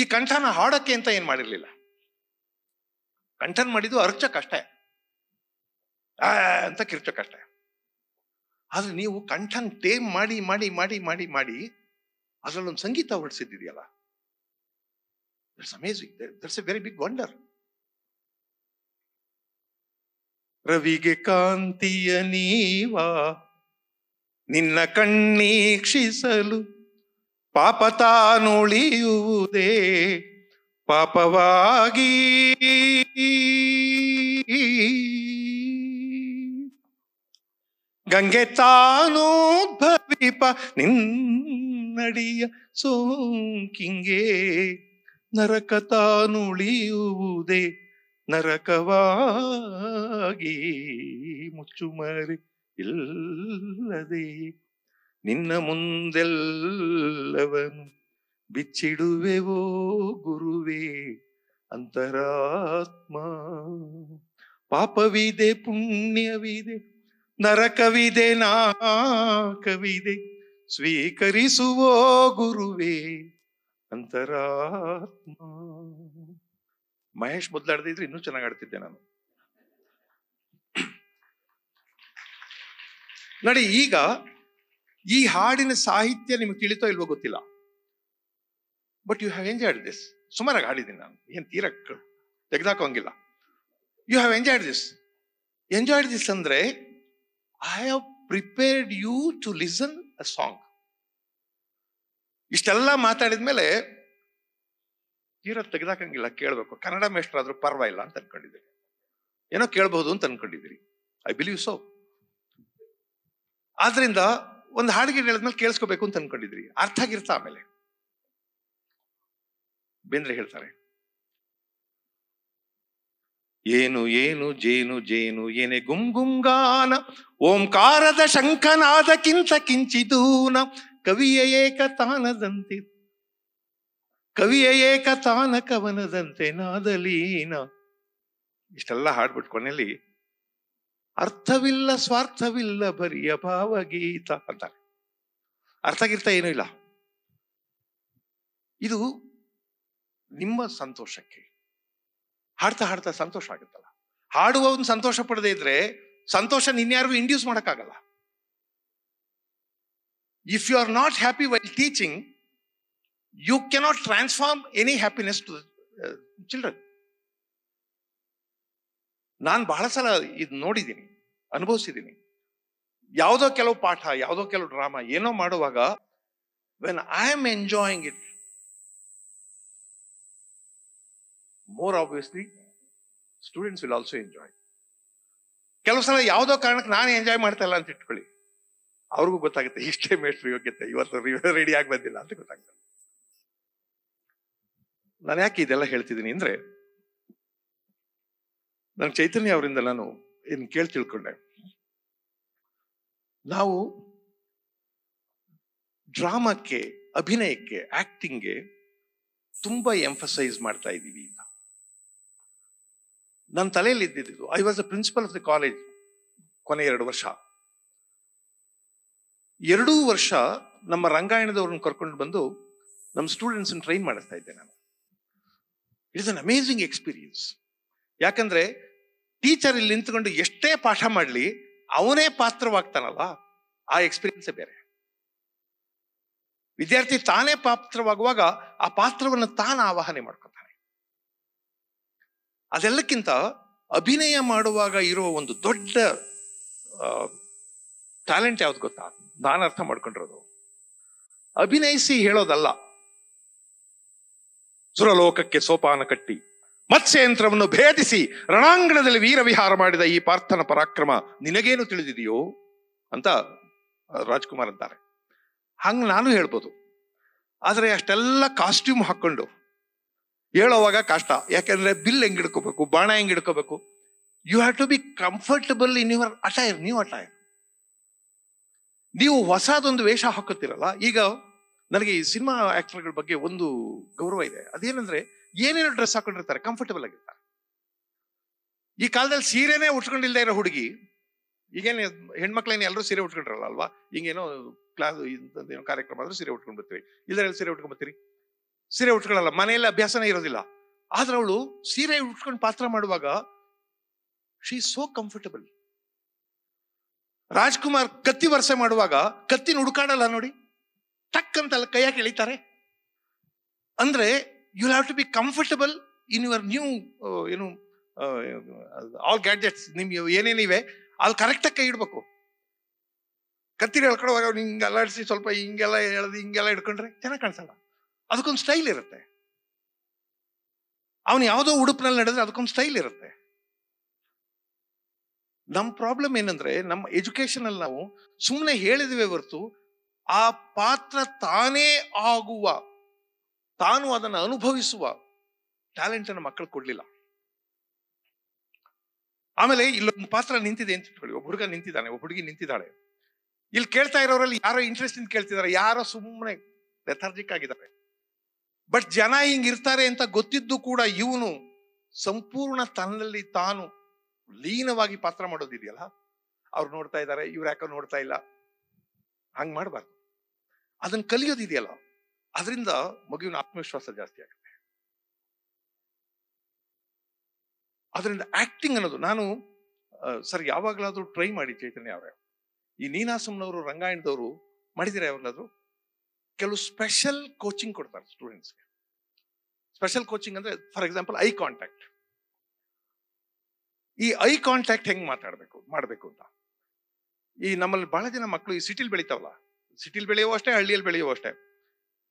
ಈ ಕಂಠನ ಹಾಡೋಕ್ಕೆ ಅಂತ ಏನು ಮಾಡಿರಲಿಲ್ಲ ಕಂಠನ ಮಾಡಿದ್ದು ಅರ್ಚಕ್ಕಷ್ಟೇ ಆ ಅಂತ ಕಿರ್ಚಕ್ಕಷ್ಟೇ ಆದರೆ ನೀವು ಕಂಠನ್ ಟೇಮ್ ಮಾಡಿ ಮಾಡಿ ಮಾಡಿ ಮಾಡಿ ಮಾಡಿ ಅದರಲ್ಲೊಂದು ಸಂಗೀತ ಹೊರಡಿಸಿದ್ದಿದೆಯಲ್ಲ that's amazing that's a very big wonder ರವಿಗೆ ಕಾಂತಿಯ ನೀವ ನಿನ್ನ ಕಣ್ಣೀಕ್ಷಿಸಲು ಪಾಪ ತಾನುಳಿಯುವುದೇ ಪಾಪವಾಗಿ ಗಂಗೆ ತಾನೋದ್ಭವಿಪ ನಿನ್ನ ನಡಿಯ ಸೋಂಕಿಂಗೆ ನರಕ ತಾನುಳಿಯುವುದೇ ನರಕವಾಗಿ ಮುಚ್ಚುಮರೆ ಇಲ್ಲದೆ ನಿನ್ನ ಮುಂದೆಲ್ಲವನು ಬಿಚ್ಚಿಡುವೆವೋ ಗುರುವೇ ಅಂತರಾತ್ಮ ಪಾಪವಿದೆ ಪುಣ್ಯವಿದೆ ನರಕವಿದೆ ನಾಕವಿದೆ ಸ್ವೀಕರಿಸುವ ಗುರುವೇ ಅಂತರಾತ್ಮ ಮಹೇಶ್ ಮೊದ್ಲಾಡ್ದಿದ್ರೆ ಇನ್ನೂ ಚೆನ್ನಾಗಿ ಆಡ್ತಿದ್ದೆ ನಾನು ನೋಡಿ ಈಗ ಈ ಹಾಡಿನ ಸಾಹಿತ್ಯ ನಿಮ್ಗೆ ತಿಳಿತೋ ಇಲ್ವೋ ಗೊತ್ತಿಲ್ಲ but you have enjoyed this ಸುಮಾರಾಗಿ ಹಾಡಿದ್ದೀನಿ ನಾನು ಏನು ತೀರಾ ತೆಗೆದಾಕೋಂಗಿಲ್ಲ you have enjoyed this enjoyed this ಅಂದ್ರೆ I have prepared you to listen a song ಇಷ್ಟೆಲ್ಲ ಮಾತಾಡಿದ್ಮೇಲೆ ತೀರ ತೆಗೆದಾಕಂಗಿಲ್ಲ ಕೇಳಬೇಕು ಕನ್ನಡ ಮೇಷ್ಟ್ರಾದ್ರೂ ಪರವಾಗಿಲ್ಲ ಅಂತ ಅನ್ಕೊಂಡಿದ್ದೀರಿ ಏನೋ ಕೇಳಬಹುದು ಅಂತ ಅನ್ಕೊಂಡಿದ್ದೀರಿ ಐ ಬಿಲೀವ್ ಸೊ ಆದ್ರಿಂದ ಒಂದು ಹಾಡಿಗೆ ಹೇಳಿದ್ಮೇಲೆ ಕೇಳಿಸ್ಕೋಬೇಕು ಅಂತ ಅನ್ಕೊಂಡಿದ್ರಿ ಅರ್ಥ ಆಗಿರ್ತಾ ಆಮೇಲೆ ಬೇಂದ್ರೆ ಹೇಳ್ತಾರೆ ಏನು ಏನು ಜೇನು ಜೇನು ಏನೇ ಗುಂ ಗುಂಗಾನ ಓಂಕಾರದ ಶಂಖನಾದಕ್ಕಿಂತ ಕಿಂತ ಕಿಂಚಿದೂನ ಕವಿಯ ಏಕತಾನದಂತೆ ಕವಿಯ ಏಕತಾನ ಕವನದಂತೆ ನಾದಲೀನ ಇಷ್ಟೆಲ್ಲ ಹಾಡ್ಬಿಟ್ಟು ಕೊನೆಯಲ್ಲಿ ಅರ್ಥವಿಲ್ಲ ಸ್ವಾರ್ಥವಿಲ್ಲ ಬರಿಯ ಭಾವಗೀತ ಅಂತಾರೆ ಅರ್ಥ ಏನು ಏನೂ ಇಲ್ಲ ಇದು ನಿಮ್ಮ ಸಂತೋಷಕ್ಕೆ ಹಾಡ್ತಾ ಹಾಡ್ತಾ ಸಂತೋಷ ಆಗುತ್ತಲ್ಲ ಹಾಡುವವನು ಸಂತೋಷ ಪಡದೇ ಇದ್ರೆ ಸಂತೋಷ ನಿನ್ಯಾರಿಗೂ ಇಂಡ್ಯೂಸ್ ಮಾಡೋಕ್ಕಾಗಲ್ಲ if you are not happy while teaching you cannot transform any happiness to children ನಾನು ಬಹಳ ಸಲ ಇದು ನೋಡಿದ್ದೀನಿ ಅನುಭವಿಸಿದ್ದೀನಿ ಯಾವುದೋ ಕೆಲವು ಪಾಠ ಯಾವುದೋ ಕೆಲವು ಡ್ರಾಮಾ ಏನೋ ಮಾಡುವಾಗ when I am enjoying it more obviously students will also enjoy ಕೆಲವು ಸಲ ಯಾವುದೋ ಕಾರಣಕ್ಕೆ ನಾನು ಎಂಜಾಯ್ ಮಾಡ್ತಾ ಇಲ್ಲ ಅಂತ ಇಟ್ಕೊಳ್ಳಿ ಅವ್ರಿಗೂ ಗೊತ್ತಾಗುತ್ತೆ ಇಷ್ಟೇ ಮೇಸ್ಟ್ ಯೋಗ್ಯತೆ ಇವತ್ತು ರೆಡಿ ಆಗಿ ಬಂದಿಲ್ಲ ಅಂತ ಗೊತ್ತಾಗ್ತದೆ ನಾನು ಯಾಕೆ ಇದೆಲ್ಲ ಹೇಳ್ತಿದ್ದೀನಿ ಅಂದ್ರೆ ನನ್ನ ಚೈತನ್ಯ ಅವರಿಂದ ನಾನು ಇನ್ ಕೇಳಿ ತಿಳ್ಕೊಂಡೆ ನಾವು ಡ್ರಾಮಕ್ಕೆ ಅಭಿನಯಕ್ಕೆ ಆಕ್ಟಿಂಗ್ಗೆ ತುಂಬಾ ಎಂಫಸೈಸ್ ಮಾಡ್ತಾ ಇದ್ದೀವಿ ಅಂತ ನನ್ನ ತಲೆಯಲ್ಲಿ ಇದ್ದಿದ್ದು I was the principal of the college ಕೊನೆ ಎರಡು ವರ್ಷ ಎರಡೂ ವರ್ಷ ನಮ್ಮ ರಂಗಾಯಣದವ್ರನ್ನ ಕರ್ಕೊಂಡು ಬಂದು ನಮ್ಮ ಸ್ಟೂಡೆಂಟ್ಸ್ ಟ್ರೈನ್ ಮಾಡಿಸ್ತಾ ಇದ್ದೆ ನಾನು ಇಟ್ಸ್ ಅನ್ ಅಮೇಝಿಂಗ್ ಎಕ್ಸ್ಪೀರಿಯನ್ಸ್ ಯಾಕಂದ್ರೆ ಟೀಚರ್ ಇಲ್ಲಿ ನಿಂತ್ಕೊಂಡು ಎಷ್ಟೇ ಪಾಠ ಮಾಡಲಿ ಅವನೇ ಪಾತ್ರವಾಗ್ತಾನಲ್ಲ ಆ ಎಕ್ಸ್ಪೀರಿಯನ್ಸೇ ಬೇರೆ ವಿದ್ಯಾರ್ಥಿ ತಾನೇ ಪಾತ್ರವಾಗುವಾಗ ಆ ಪಾತ್ರವನ್ನು ತಾನು ಆವಾಹನೆ ಮಾಡ್ಕೊತಾನೆ ಅದೆಲ್ಲಕ್ಕಿಂತ ಅಭಿನಯ ಮಾಡುವಾಗ ಇರುವ ಒಂದು ದೊಡ್ಡ ಟ್ಯಾಲೆಂಟ್ ಯಾವ್ದು ಗೊತ್ತಾ ನಾನು ಅರ್ಥ ಮಾಡ್ಕೊಂಡಿರೋದು ಅಭಿನಯಿಸಿ ಹೇಳೋದಲ್ಲ ಸುರಲೋಕಕ್ಕೆ ಸೋಪಾನ ಕಟ್ಟಿ ಮತ್ಸ್ಯಯಂತ್ರವನ್ನು ಭೇದಿಸಿ ರಣಾಂಗಣದಲ್ಲಿ ವೀರವಿಹಾರ ಮಾಡಿದ ಈ ಪಾರ್ಥನ ಪರಾಕ್ರಮ ನಿನಗೇನು ತಿಳಿದಿದೆಯೋ ಅಂತ ರಾಜ್ಕುಮಾರ್ ಅಂತಾರೆ ಹಂಗೆ ನಾನು ಹೇಳ್ಬೋದು ಆದರೆ ಅಷ್ಟೆಲ್ಲ ಕಾಸ್ಟ್ಯೂಮ್ ಹಾಕ್ಕೊಂಡು ಹೇಳೋವಾಗ ಕಷ್ಟ ಯಾಕೆಂದ್ರೆ ಬಿಲ್ ಹೆಂಗ್ ಹಿಡ್ಕೋಬೇಕು ಬಾಣ ಹೆಂಗ್ ಹಿಡ್ಕೋಬೇಕು you have to be comfortable in your attire ನೀವು ಅಟೈರ್ ನೀವು ಹೊಸದೊಂದು ವೇಷ ಹಾಕುತ್ತಿರಲ್ಲ ಈಗ ನನಗೆ ಈ ಸಿನಿಮಾ ಗಳ ಬಗ್ಗೆ ಒಂದು ಗೌರವ ಇದೆ ಅದೇನಂದ್ರೆ ಏನೇನು ಡ್ರೆಸ್ ಹಾಕೊಂಡಿರ್ತಾರೆ ಕಂಫರ್ಟಬಲ್ ಆಗಿರ್ತಾರೆ ಈ ಕಾಲದಲ್ಲಿ ಸೀರೆನೇ ಉಟ್ಕೊಂಡಿಲ್ಲದೆ ಇರೋ ಹುಡುಗಿ ಈಗೇನು ಹೆಣ್ಮಕ್ಳೇನು ಎಲ್ಲರೂ ಸೀರೆ ಉಟ್ಕೊಂಡಿರಲ್ಲ ಅಲ್ವಾ ಈಗೇನೋ ಕ್ಲಾಸ್ ಏನೋ ಕಾರ್ಯಕ್ರಮ ಆದ್ರೂ ಸೀರೆ ಉಟ್ಕೊಂಡ್ ಬರ್ತೀವಿ ಸೀರೆ ಉಟ್ಕೊಂಡ್ ಬರ್ತೀರಿ ಸೀರೆ ಉಟ್ಕೊಳ್ಳಲ್ಲ ಮನೆಯಲ್ಲಿ ಅಭ್ಯಾಸನೇ ಇರೋದಿಲ್ಲ ಆದ್ರೆ ಅವಳು ಸೀರೆ ಉಟ್ಕೊಂಡು ಪಾತ್ರ ಮಾಡುವಾಗ ಶಿ ಸೋ ಕಂಫರ್ಟಬಲ್ ರಾಜ್ಕುಮಾರ್ ಕತ್ತಿ ವರ್ಷ ಮಾಡುವಾಗ ಕತ್ತಿನ ಹುಡುಕಾಡಲ್ಲ ನೋಡಿ ಟಕ್ ಅಂತ ಅಲ್ಲಿ ಕೈಯಾಗಿ ಎಳಿತಾರೆ ಅಂದ್ರೆ you have to be comfortable in your new ಏನು ಆಲ್ ಗ್ಯಾಡ್ಜೆಟ್ಸ್ ನಿಮ್ಗೆ ಏನೇನಿವೆ ಅಲ್ಲಿ ಕರೆಕ್ಟಾಗಿ ಕೈ ಇಡ್ಬೇಕು ಕತ್ತಿರಿ ಹೇಳ್ಕೊಡುವಾಗ ಹಿಂಗೆಲ್ಲ ಹಿಂಗೆ ಸ್ವಲ್ಪ ಹಿಂಗೆಲ್ಲ ಎಳೆದು ಹಿಂಗೆಲ್ಲ ಹಿಡ್ಕೊಂಡ್ರೆ ಚೆನ್ನಾಗಿ ಕಾಣಿಸಲ್ಲ ಅದಕ್ಕೊಂದು ಸ್ಟೈಲ್ ಇರುತ್ತೆ ಅವನು ಯಾವುದೋ ಉಡುಪಿನಲ್ಲಿ ನಡೆದ್ರೆ ಅದಕ್ಕೊಂದು ಸ್ಟೈಲ್ ಇರುತ್ತೆ ನಮ್ಮ ಪ್ರಾಬ್ಲಮ್ ಏನಂದ್ರೆ ನಮ್ಮ ಎಜುಕೇಶನಲ್ಲಿ ನಾವು ಸುಮ್ಮನೆ ಹೇಳಿದ್ವಿ ಹೊರತು ಆ ಪಾತ್ರ ತಾನೇ ಆಗುವ ತಾನು ಅದನ್ನು ಅನುಭವಿಸುವ ಟ್ಯಾಲೆಂಟ್ ಅನ್ನು ಮಕ್ಕಳು ಕೊಡ್ಲಿಲ್ಲ ಆಮೇಲೆ ಇಲ್ಲೊಂದು ಪಾತ್ರ ನಿಂತಿದೆ ಅಂತ ಹೇಳಿ ಒಬ್ಬ ಹುಡುಗ ನಿಂತಿದ್ದಾನೆ ಒಬ್ಬ ಹುಡುಗಿ ನಿಂತಿದ್ದಾಳೆ ಇಲ್ಲಿ ಕೇಳ್ತಾ ಇರೋರಲ್ಲಿ ಯಾರೋ ಇಂಟ್ರೆಸ್ಟ್ ಇಂದ ಕೇಳ್ತಿದ್ದಾರೆ ಯಾರೋ ಸುಮ್ಮನೆ ಲೆಥಾರ್ಜಿಕ್ ಆಗಿದ್ದಾರೆ ಬಟ್ ಜನ ಹಿಂಗಿರ್ತಾರೆ ಅಂತ ಗೊತ್ತಿದ್ದು ಕೂಡ ಇವನು ಸಂಪೂರ್ಣ ತನ್ನಲ್ಲಿ ತಾನು ಲೀನವಾಗಿ ಪಾತ್ರ ಮಾಡೋದಿದೆಯಲ್ಲ ಅವ್ರು ನೋಡ್ತಾ ಇದ್ದಾರೆ ಇವ್ರು ಯಾಕೋ ನೋಡ್ತಾ ಇಲ್ಲ ಹಂಗ್ ಮಾಡಬಾರ್ದು ಅದನ್ನ ಕಲಿಯೋದಿದೆಯಲ್ಲ ಅದರಿಂದ ಮಗುವಿನ ಆತ್ಮವಿಶ್ವಾಸ ಜಾಸ್ತಿ ಆಗುತ್ತೆ ಅದರಿಂದ ಆಕ್ಟಿಂಗ್ ಅನ್ನೋದು ನಾನು ಸರ್ ಯಾವಾಗಲಾದ್ರೂ ಟ್ರೈ ಮಾಡಿ ಚೈತನ್ಯ ಅವರೇ ಈ ನೀನಾಸಂನವರು ರಂಗಾಯಣದವರು ಮಾಡಿದಿರ ಯಾವಾಗಲಾದ್ರು ಕೆಲವು ಸ್ಪೆಷಲ್ ಕೋಚಿಂಗ್ ಕೊಡ್ತಾರೆ ಸ್ಟೂಡೆಂಟ್ಸ್ಗೆ ಸ್ಪೆಷಲ್ ಕೋಚಿಂಗ್ ಅಂದ್ರೆ ಫಾರ್ ಎಕ್ಸಾಂಪಲ್ ಐ ಕಾಂಟ್ಯಾಕ್ಟ್ ಈ ಐ ಕಾಂಟ್ಯಾಕ್ಟ್ ಹೆಂಗ್ ಮಾತಾಡ್ಬೇಕು ಮಾಡಬೇಕು ಅಂತ ಈ ನಮ್ಮಲ್ಲಿ ಬಹಳ ಜನ ಮಕ್ಕಳು ಈ ಸಿಟಿಲಿ ಬೆಳಿತಾವಲ್ಲ ಸಿಟಿಲಿ ಬೆಳೆಯುವ ಅಷ್ಟೇ ಹಳ್ಳಿಯಲ್ಲಿ ಬೆಳೆಯುವ ಅಷ್ಟೇ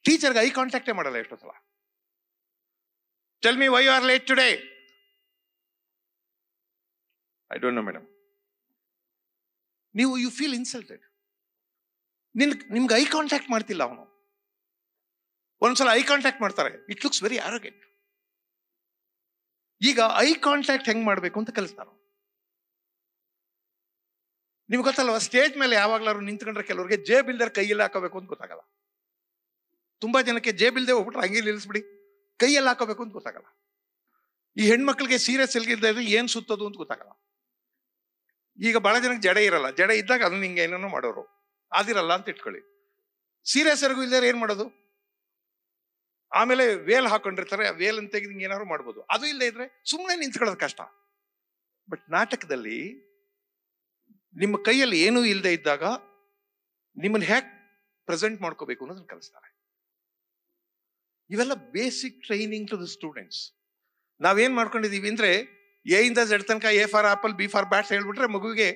ಟೀಚರ್ಗೆ ಐ ಕಾಂಟ್ಯಾಕ್ಟೇ ಮಾಡಲ್ಲ ಎಷ್ಟೋ ಸಲ tell me why are late today I don't know madam ನೀವು ಯು ಫೀಲ್ ಇನ್ಸಲ್ಟೆಡ್ ನಿನ್ ನಿಮ್ಗೆ ಐ ಕಾಂಟ್ಯಾಕ್ಟ್ ಮಾಡ್ತಿಲ್ಲ ಅವನು ಒಂದ್ಸಲ ಐ ಕಾಂಟ್ಯಾಕ್ಟ್ ಮಾಡ್ತಾರೆ ಇಟ್ ಲುಕ್ಸ್ ವೆರಿ ಆರೋಗ್ಯಂಟ್ ಈಗ ಐ ಕಾಂಟ್ಯಾಕ್ಟ್ ಹೆಂಗ್ ಮಾಡಬೇಕು ಅಂತ ಕಲಿಸ್ತಾರ ನಿಮ್ಗೆ ಗೊತ್ತಲ್ವಾ ಸ್ಟೇಜ್ ಮೇಲೆ ಯಾವಾಗ್ಲಾರು ನಿಂತ್ಕೊಂಡ್ರೆ ಕೆಲವರಿಗೆ ಜೇಬ್ ಬಿಲ್ದರ್ ಕೈಯಲ್ಲಿ ಹಾಕೋಬೇಕು ಅಂತ ಗೊತ್ತಾಗಲ್ಲ ತುಂಬಾ ಜನಕ್ಕೆ ಜೇಬ್ ಇಲ್ದೆ ಹೋಗ್ಬಿಟ್ರೆ ಹಂಗೆ ನಿಲ್ಲಿಸ್ಬಿಡಿ ಕೈಯಲ್ಲಿ ಹಾಕೋಬೇಕು ಅಂತ ಗೊತ್ತಾಗಲ್ಲ ಈ ಹೆಣ್ಮಕ್ಳಿಗೆ ಸೀರಿಯಸ್ ಸಿಲ್ಗಿಲ್ದೇ ಏನ್ ಸುತ್ತೋದು ಅಂತ ಗೊತ್ತಾಗಲ್ಲ ಈಗ ಬಹಳ ಜನಕ್ಕೆ ಜಡೆ ಇರಲ್ಲ ಜಡೆ ಇದ್ದಾಗ ಅದನ್ನ ಹಿಂಗೆ ಏನೇನೋ ಮಾಡೋರು ಆದಿರಲ್ಲ ಅಂತ ಇಟ್ಕೊಳ್ಳಿ ಸೀರಿಯಸ್ ಸೆರಗು ಇಲ್ದಾರೆ ಏನ್ ಮಾಡೋದು ಆಮೇಲೆ ವೇಲ್ ಹಾಕೊಂಡಿರ್ತಾರೆ ವೇಲ್ ಅಂತ ತೆಗೆದಂಗೆ ಏನಾದ್ರು ಮಾಡ್ಬೋದು ಅದು ಇಲ್ಲದೆ ಇದ್ರೆ ಸುಮ್ಮನೆ ನಿಂತ್ಕೊಳ್ಳೋದು ಕಷ್ಟ ಬಟ್ ನಾಟಕದಲ್ಲಿ ನಿಮ್ಮ ಕೈಯಲ್ಲಿ ಏನೂ ಇಲ್ಲದೆ ಇದ್ದಾಗ ನಿಮ್ಮನ್ನು ಹ್ಯಾಕ್ ಪ್ರೆಸೆಂಟ್ ಮಾಡ್ಕೋಬೇಕು ಅನ್ನೋದನ್ನ ಕಲಿಸ್ತಾರೆ ಇವೆಲ್ಲ basic training to the students ನಾವೇನು ಮಾಡ್ಕೊಂಡಿದ್ದೀವಿ ಅಂದ್ರೆ ಎ ಇಂದ ಜಡ್ ತನಕ A for apple B for bats ಹೇಳ್ಬಿಟ್ರೆ ಮಗುವಿಗೆ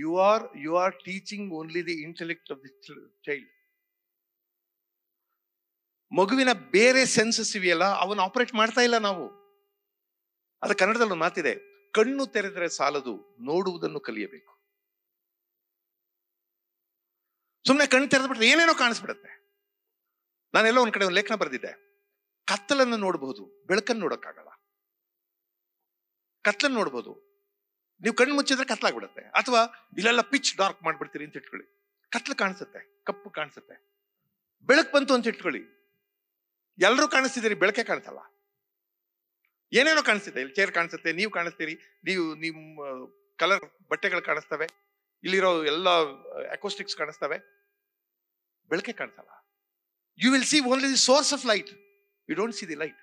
you are you are teaching only the intellect of the child ಮಗುವಿನ ಬೇರೆ ಸೆನ್ಸಸ್ ಇವೆಯಲ್ಲ ಅವನ್ನ ಆಪರೇಟ್ ಮಾಡ್ತಾ ಇಲ್ಲ ನಾವು ಅದು ಕನ್ನಡದಲ್ಲಿ ಒಂದು ಮಾತಿದೆ ಕಣ್ಣು ತೆರೆದರೆ ಸಾಲದು ನೋಡುವುದನ್ನು ಕಲಿಯಬೇಕು ಸುಮ್ಮನೆ ಕಣ್ಣು ತೆರೆದ್ಬಿಟ್ರೆ ಏನೇನೋ ಕಾಣಿಸ್ಬಿಡುತ್ತೆ ನಾನೆಲ್ಲೋ ಒಂದ್ ಕಡೆ ಒಂದು ಲೇಖನ ಬರೆದಿದ್ದೆ ಕತ್ತಲನ್ನು ನೋಡಬಹುದು ಬೆಳಕನ್ನು ನೋಡೋಕ್ಕಾಗಲ್ಲ ಕತ್ಲನ್ನು ನೋಡಬಹುದು ನೀವು ಕಣ್ಣು ಮುಚ್ಚಿದ್ರೆ ಕತ್ಲಾಗ್ಬಿಡುತ್ತೆ ಅಥವಾ ಇಲ್ಲೆಲ್ಲ ಪಿಚ್ ಡಾರ್ಕ್ ಮಾಡ್ಬಿಡ್ತೀರಿ ಅಂತ ಇಟ್ಕೊಳ್ಳಿ ಕತ್ಲು ಕಾಣಿಸುತ್ತೆ ಕಪ್ಪು ಕಾಣಿಸುತ್ತೆ ಬೆಳಕು ಬಂತು ಅಂತ ಇಟ್ಕೊಳ್ಳಿ ಎಲ್ಲರೂ ಕಾಣಿಸ್ತಿದ್ದೀರಿ ಬೆಳಕೆ ಕಾಣಿಸಲ್ಲ ಏನೇನೋ ಕಾಣಿಸ್ತಿದೆ ಇಲ್ಲಿ ಚೇರ್ ಕಾಣಿಸುತ್ತೆ ನೀವು ಕಾಣಿಸ್ತೀರಿ ನೀವು ನಿಮ್ಮ ಕಲರ್ ಬಟ್ಟೆಗಳು ಕಾಣಿಸ್ತವೆ ಇಲ್ಲಿರೋ ಎಲ್ಲ ಅಕೋಸ್ಟಿಕ್ಸ್ ಕಾಣಿಸ್ತವೆ ಬೆಳಕೆ ಕಾಣಿಸಲ್ಲ you will see only the source of light you don't see the light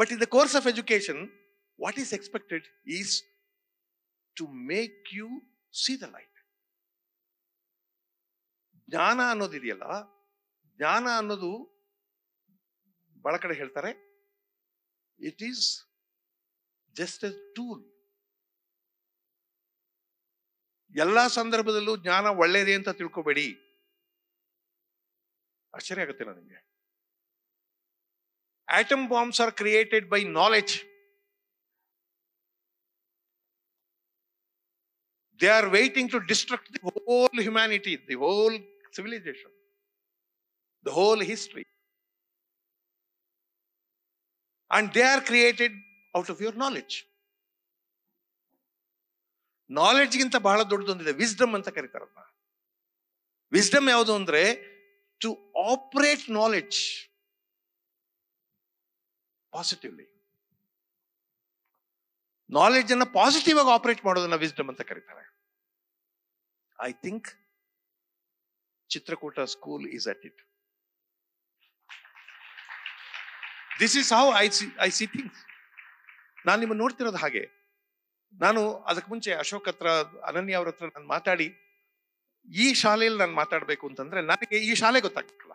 but in the course of education what is expected is to make you see the light ಜ್ಞಾನ ಅನ್ನೋದಿದೆಯಲ್ಲ ಜ್ಞಾನ ಅನ್ನೋದು ಬಹಳ ಕಡೆ ಹೇಳ್ತಾರೆ it is just a tool ಎಲ್ಲ ಸಂದರ್ಭದಲ್ಲೂ ಜ್ಞಾನ ಒಳ್ಳೇದೇ ಅಂತ ತಿಳ್ಕೊಬೇಡಿ ಆಶ್ಚರ್ಯ ಆಗುತ್ತೆ ನಿಮಗೆ atom bombs are created by knowledge they are waiting to destruct the whole humanity the hole civilisation the whole history And they are created out of your knowledge. ನಾಲೆಡ್ಜ್ಗಿಂತ ಬಹಳ ದೊಡ್ಡದೊಂದಿದೆ ವಿಸ್ಡಮ್ ಅಂತ ಕರೀತಾರಲ್ಲ ವಿಸ್ಡಮ್ ಯಾವುದು ಅಂದ್ರೆ to operate knowledge positively knowledge ಅನ್ನ positive ಆಗಿ operate ಮಾಡೋದನ್ನ ವಿಸ್ಡಮ್ ಅಂತ ಕರೀತಾರೆ I think Chitrakoota school is at it this is how I see I see things ನಾನು ನಿಮ್ಮನ್ನು ನೋಡ್ತಿರೋದು ಹಾಗೆ ನಾನು ಅದಕ್ಕೆ ಮುಂಚೆ ಅಶೋಕ್ ಹತ್ರ ಅನನ್ಯ ಅವ್ರ ಹತ್ರ ನಾನು ಮಾತಾಡಿ ಈ ಶಾಲೆಯಲ್ಲಿ ನಾನು ಮಾತಾಡಬೇಕು ಅಂತಂದ್ರೆ ನನಗೆ ಈ ಶಾಲೆ ಗೊತ್ತಾಗ್ತಿಲ್ಲ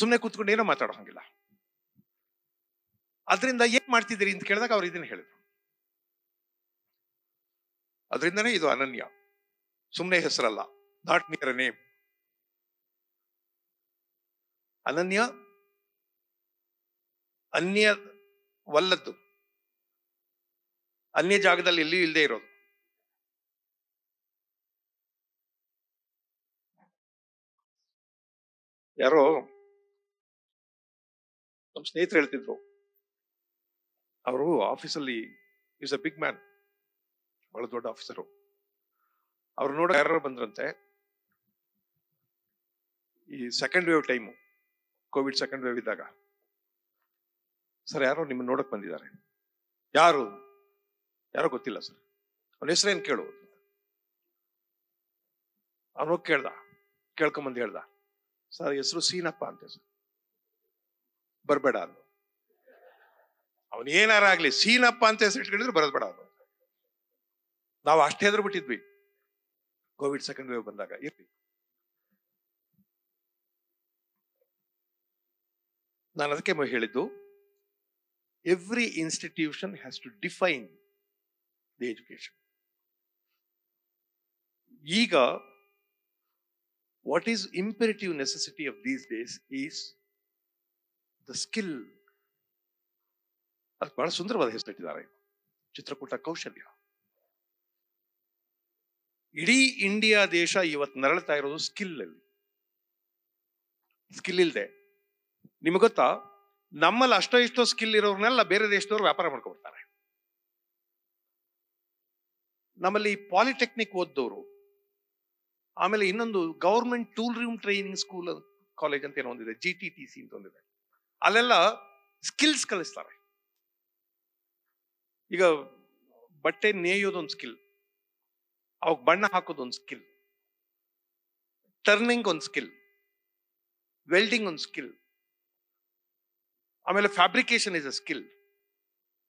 ಸುಮ್ಮನೆ ಕೂತ್ಕೊಂಡು ಏನೋ ಮಾತಾಡೋ ಹಂಗಿಲ್ಲ ಅದರಿಂದ ಏನ್ ಮಾಡ್ತಿದ್ದೀರಿ ಅಂತ ಕೇಳಿದಾಗ ಅವ್ರು ಇದನ್ನ ಹೇಳಿದ್ರು ಅದರಿಂದನೇ ಇದು ಅನನ್ಯ ಸುಮ್ಮನೆ ಹೆಸರಲ್ಲ ನಾಟ್ ನಿಯರ್ ನೇಮ್ ಅನನ್ಯ ಅನ್ಯ ವಲ್ಲದ್ದು ಅನ್ಯ ಜಾಗದಲ್ಲಿ ಎಲ್ಲಿಯೂ ಇಲ್ಲದೆ ಇರೋದು ಯಾರೋ ನಮ್ಮ ಸ್ನೇಹಿತರು ಹೇಳ್ತಿದ್ರು ಅವರು ಆಫೀಸಲ್ಲಿ ಇಸ್ ಅ ಬಿಗ್ ಮ್ಯಾನ್ ಬಹಳ ದೊಡ್ಡ ಆಫೀಸರು ಅವ್ರು ನೋಡ ಯಾರು ಬಂದ್ರಂತೆ ಈ second wave time Covid second wave ಇದ್ದಾಗ ಸರ್ ಯಾರೋ ನಿಮ್ಮನ್ನು ನೋಡಕ್ ಬಂದಿದ್ದಾರೆ ಯಾರು ಯಾರೋ ಗೊತ್ತಿಲ್ಲ ಸರ್ ಅವನ ಹೆಸರೇನು ಕೇಳು ಅವನು ಕೇಳ್ದ ಕೇಳ್ಕೊಂಬಂದು ಹೇಳ್ದ ಸರ್ ಹೆಸರು ಸೀನಪ್ಪ ಅಂತ ಸರ್ ಬರಬೇಡ ಅದು ಅವನು ಏನಾರ ಆಗ್ಲಿ ಸೀನಪ್ಪ ಅಂತ ಹೆಸರು ಇಟ್ಕೊಂಡಿದ್ರು ಬರೋದ್ಬೇಡ ಅವನು ನಾವು ಅಷ್ಟೇ ಹೆದ್ರು ಬಿಟ್ಟಿದ್ವಿ ಕೋವಿಡ್ ಸೆಕೆಂಡ್ ವೇವ್ ಬಂದಾಗ ಇರ್ಲಿ ನಾನು ಅದಕ್ಕೆ ಹೇಳಿದ್ದು every institution has to define the education. Ega, what is imperative necessity of these days is the skill ಅದು ಬಹಳ ಸುಂದರವಾದ ಹೆಸರಿಟ್ಟಿದ್ದಾರೆ Chitrakoot kaushalya. Idi India desha ಇವತ್ತು ನರಳ್ತಾ ಇರೋದು skill. ಅಲ್ಲಿ ಸ್ಕಿಲ್ ಇಲ್ಲದೆ ನಿಮ್ಗೆ ಗೊತ್ತಾ ನಮ್ಮಲ್ಲಿ ಅಷ್ಟೋ ಇಷ್ಟೋ ಸ್ಕಿಲ್ ಇರೋರ್ನೆಲ್ಲ ಬೇರೆ ದೇಶದವ್ರು ವ್ಯಾಪಾರ ಮಾಡ್ಕೊಬಿಡ್ತಾರೆ ನಮ್ಮಲ್ಲಿ ಪಾಲಿಟೆಕ್ನಿಕ್ ಓದ್ದವರು ಆಮೇಲೆ ಇನ್ನೊಂದು government tool room training school college ಅಂತ ಏನೋ ಒಂದಿದೆ ಜಿ ಟಿ ಟಿ ಸಿ ಅಂತ ಒಂದಿದೆ ಅಲ್ಲೆಲ್ಲ ಸ್ಕಿಲ್ಸ್ ಕಲಿಸ್ತಾರೆ ಈಗ ಬಟ್ಟೆ ನೇಯೋದೊಂದು ಸ್ಕಿಲ್ ಅವಾಗ ಬಣ್ಣ ಹಾಕೋದೊಂದು ಸ್ಕಿಲ್ ಟರ್ನಿಂಗ್ ಒಂದು ಸ್ಕಿಲ್ ವೆಲ್ಡಿಂಗ್ ಒಂದು ಸ್ಕಿಲ್ ಆಮೇಲೆ fabrication is a skill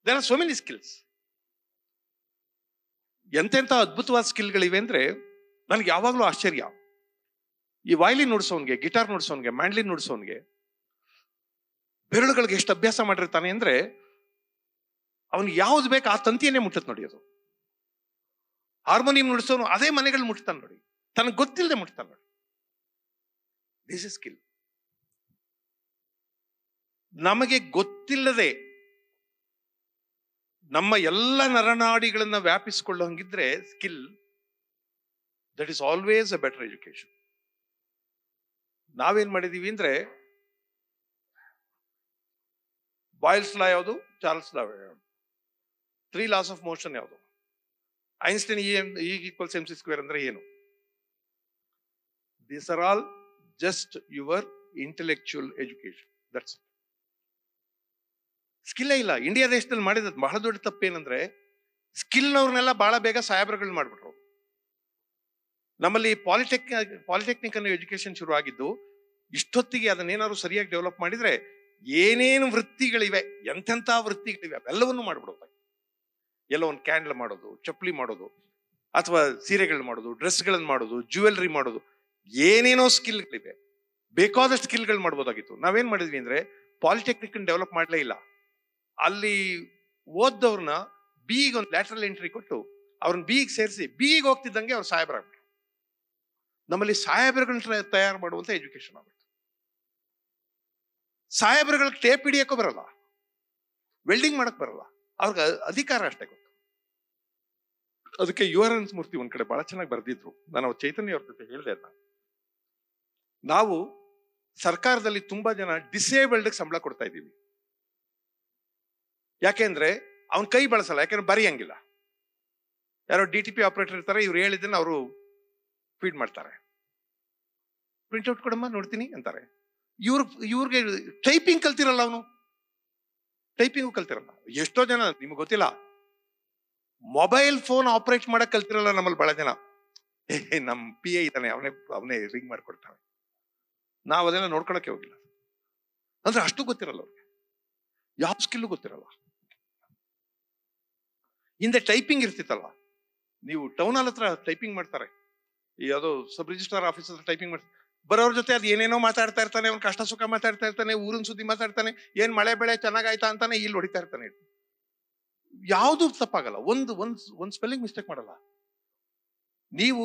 there are so many skills ಎಂತೆಂಥ ಅದ್ಭುತವಾದ ಸ್ಕಿಲ್ಗಳಿವೆ ಅಂದ್ರೆ ನನಗೆ ಯಾವಾಗಲೂ ಆಶ್ಚರ್ಯ ಈ ವಾಯ್ಲಿನ್ ನುಡಿಸೋನ್ಗೆ ಗಿಟಾರ್ ನುಡಿಸೋನ್ಗೆ ಮ್ಯಾಂಡ್ಲಿನ್ ನುಡಿಸೋನ್ಗೆ ಬೆರಳುಗಳಿಗೆ ಎಷ್ಟು ಅಭ್ಯಾಸ ಮಾಡಿರ್ತಾನೆ ಅಂದ್ರೆ ಅವನು ಯಾವ್ದು ಬೇಕು ಆ ತಂತಿಯನ್ನೇ ಮುಟ್ಟತ್ ನೋಡಿ ಅದು ಹಾರ್ಮೋನಿಯಂ ನುಡಿಸೋನು ಅದೇ ಮನೆಗಳು ಮುಟ್ತಾನೆ ನೋಡಿ ತನಗೆ ಗೊತ್ತಿಲ್ಲದೆ ಮುಟ್ತಾನೆ ನೋಡಿ ದಿಸ್ ಇಸ್ ಸ್ಕಿಲ್ ನಮಗೆ ಗೊತ್ತಿಲ್ಲದೆ ನಮ್ಮ ಎಲ್ಲ ನರನಾಡಿಗಳನ್ನ ವ್ಯಾಪಿಸಿಕೊಳ್ಳೋ ಹಂಗಿದ್ರೆ skill that is always a better education ನಾವೇನ್ ಮಾಡಿದೀವಿ ಅಂದ್ರೆ ಬಾಯ್ಲ್ಸ್ ಲಾ ಯಾವುದು ಚಾರ್ಲ್ಸ್ ಲಾ ಯಾವುದು ತ್ರೀ ಲಾಸ್ ಆಫ್ ಮೋಷನ್ ಯಾವುದು Einstein equals M C square ಅಂದ್ರೆ ಏನು this are all just your intellectual education that's ಸ್ಕಿಲ್ಲೇ ಇಲ್ಲ ಇಂಡಿಯಾ ದೇಶದಲ್ಲಿ ಮಾಡಿದ ಬಹಳ ದೊಡ್ಡ ತಪ್ಪೇನಂದ್ರೆ ಸ್ಕಿಲ್ನವ್ರನ್ನೆಲ್ಲ ಬಹಳ ಬೇಗ ಸಾಹೇಬ್ರಗಳು ಮಾಡ್ಬಿಟ್ರು ನಮ್ಮಲ್ಲಿ ಪಾಲಿಟೆಕ್ ಪಾಲಿಟೆಕ್ನಿಕ್ ಅನ್ನೋ ಎಜುಕೇಶನ್ ಶುರು ಆಗಿದ್ದು ಇಷ್ಟೊತ್ತಿಗೆ ಅದನ್ನೇನಾದ್ರು ಸರಿಯಾಗಿ ಡೆವಲಪ್ ಮಾಡಿದ್ರೆ ಏನೇನು ವೃತ್ತಿಗಳಿವೆ ಎಂಥೆಂಥ ವೃತ್ತಿಗಳಿವೆ ಅವೆಲ್ಲವನ್ನು ಮಾಡಿಬಿಡೋದು ಎಲ್ಲ ಒಂದು ಕ್ಯಾಂಡಲ್ ಮಾಡೋದು ಚಪ್ಪಲಿ ಮಾಡೋದು ಅಥವಾ ಸೀರೆಗಳ್ ಮಾಡೋದು ಡ್ರೆಸ್ಗಳನ್ನು ಮಾಡೋದು ಜ್ಯುವೆಲ್ರಿ ಮಾಡೋದು ಏನೇನೋ ಸ್ಕಿಲ್ಗಳಿವೆ ಬೇಕಾದಷ್ಟು ಸ್ಕಿಲ್ಗಳು ಮಾಡ್ಬೋದಾಗಿತ್ತು ನಾವೇನ್ ಮಾಡಿದ್ವಿ ಅಂದ್ರೆ ಪಾಲಿಟೆಕ್ನಿಕ್ ಡೆವಲಪ್ ಮಾಡಲೇ ಇಲ್ಲ ಅಲ್ಲಿ ಓದ್ದವ್ರನ್ನ ಬೀಗ್ ಒಂದು ಲ್ಯಾಟ್ರಲ್ ಎಂಟ್ರಿ ಕೊಟ್ಟು ಅವ್ರನ್ನ ಬೀಗ್ ಸೇರಿಸಿ ಬೀಗ್ ಹೋಗ್ತಿದ್ದಂಗೆ ಅವ್ರು ಸಾಹೇಬರಾಗ್ಬಿಟ್ರು ನಮ್ಮಲ್ಲಿ ಸಾಹೇಬರುಗಳನ್ನ ತಯಾರು ಮಾಡುವಂತ ಎಜುಕೇಶನ್ ಆಗ್ಬಿಟ್ಟು ಸಾಹೇಬರುಗಳಿಗೆ ಟೇಪ್ ಹಿಡಿಯಕ್ಕೂ ಬರಲ್ಲ ವೆಲ್ಡಿಂಗ್ ಮಾಡಕ್ ಬರಲ್ಲ ಅವ್ರಿಗೆ ಅಧಿಕಾರ ಅಷ್ಟೇ ಗೊತ್ತು ಅದಕ್ಕೆ ಯುವರನ್ ಮೂರ್ತಿ ಒಂದ್ ಕಡೆ ಬಹಳ ಚೆನ್ನಾಗಿ ಬರ್ದಿದ್ರು ನಾನು ಚೈತನ್ಯ ಅವ್ರ ಜೊತೆ ಹೇಳಿದೆ ಅಂತ ನಾವು ಸರ್ಕಾರದಲ್ಲಿ ತುಂಬಾ ಜನ ಡಿಸೇಬಲ್ಡ್ ಸಂಬಳ ಕೊಡ್ತಾ ಇದ್ದೀವಿ ಯಾಕೆಂದ್ರೆ ಅವ್ನು ಕೈ ಬಳಸಲ್ಲ ಯಾಕೆಂದ್ರೆ ಬರೆಯಂಗಿಲ್ಲ ಯಾರೋ ಡಿ ಟಿ ಪಿ ಆಪರೇಟರ್ ಇರ್ತಾರೆ ಇವ್ರು ಹೇಳಿದ್ದನ್ನ ಅವರು ಫೀಡ್ ಮಾಡ್ತಾರೆ ಪ್ರಿಂಟ್ಔಟ್ ಕೊಡಮ್ಮ ನೋಡ್ತೀನಿ ಅಂತಾರೆ ಇವ್ರ ಇವ್ರಿಗೆ ಟೈಪಿಂಗ್ ಕಲ್ತಿರಲ್ಲ ಅವನು ಟೈಪಿಂಗು ಕಲ್ತಿರಲ್ಲ ಎಷ್ಟೋ ಜನ ನಿಮ್ಗೆ ಗೊತ್ತಿಲ್ಲ ಮೊಬೈಲ್ ಫೋನ್ ಆಪರೇಟ್ ಮಾಡಕ್ ಕಲ್ತಿರಲ್ಲ ನಮ್ಮಲ್ಲಿ ಬಹಳ ಜನ ನಮ್ಮ ಪಿ ಎ ಇದ್ದಾನೆ ಅವನೇ ಅವನೇ ರಿಂಗ್ ಮಾಡ್ಕೊಡ್ತಾನೆ ನಾವು ಅದೆಲ್ಲ ನೋಡ್ಕೊಳಕ್ಕೆ ಹೋಗಿಲ್ಲ ಅಂದ್ರೆ ಅಷ್ಟು ಗೊತ್ತಿರಲ್ಲ ಅವ್ರಿಗೆ ಯಾವ ಸ್ಕಿಲ್ಲು ಗೊತ್ತಿರಲ್ಲ ಹಿಂದೆ ಟೈಪಿಂಗ್ ಇರ್ತಿತ್ತಲ್ವ ನೀವು ಟೌನ್ ಅಲ್ಲಿ ಹತ್ರ ಟೈಪಿಂಗ್ ಮಾಡ್ತಾರೆ ಯಾವುದೋ ಸಬ್ ರಿಜಿಸ್ಟ್ರಾರ್ ಆಫೀಸ್ ಹತ್ರ ಟೈಪಿಂಗ್ ಮಾಡ್ತಾರೆ ಬರೋರ ಜೊತೆ ಅದು ಏನೇನೋ ಮಾತಾಡ್ತಾ ಇರ್ತಾನೆ ಅವ್ನು ಕಷ್ಟ ಸುಖ ಮಾತಾಡ್ತಾ ಇರ್ತಾನೆ ಊರಿನ ಸುದ್ದಿ ಮಾತಾಡ್ತಾನೆ ಏನ್ ಮಳೆ ಬೆಳೆ ಚೆನ್ನಾಗಾಯ್ತಾ ಅಂತಾನೆ ಇಲ್ಲಿ ಹೊಡಿತಾ ಇರ್ತಾನೆ ಯಾವುದು ತಪ್ಪಾಗಲ್ಲ ಒಂದು ಒಂದ್ ಒಂದ್ ಸ್ಪೆಲ್ಲಿಂಗ್ ಮಿಸ್ಟೇಕ್ ಮಾಡಲ್ಲ ನೀವು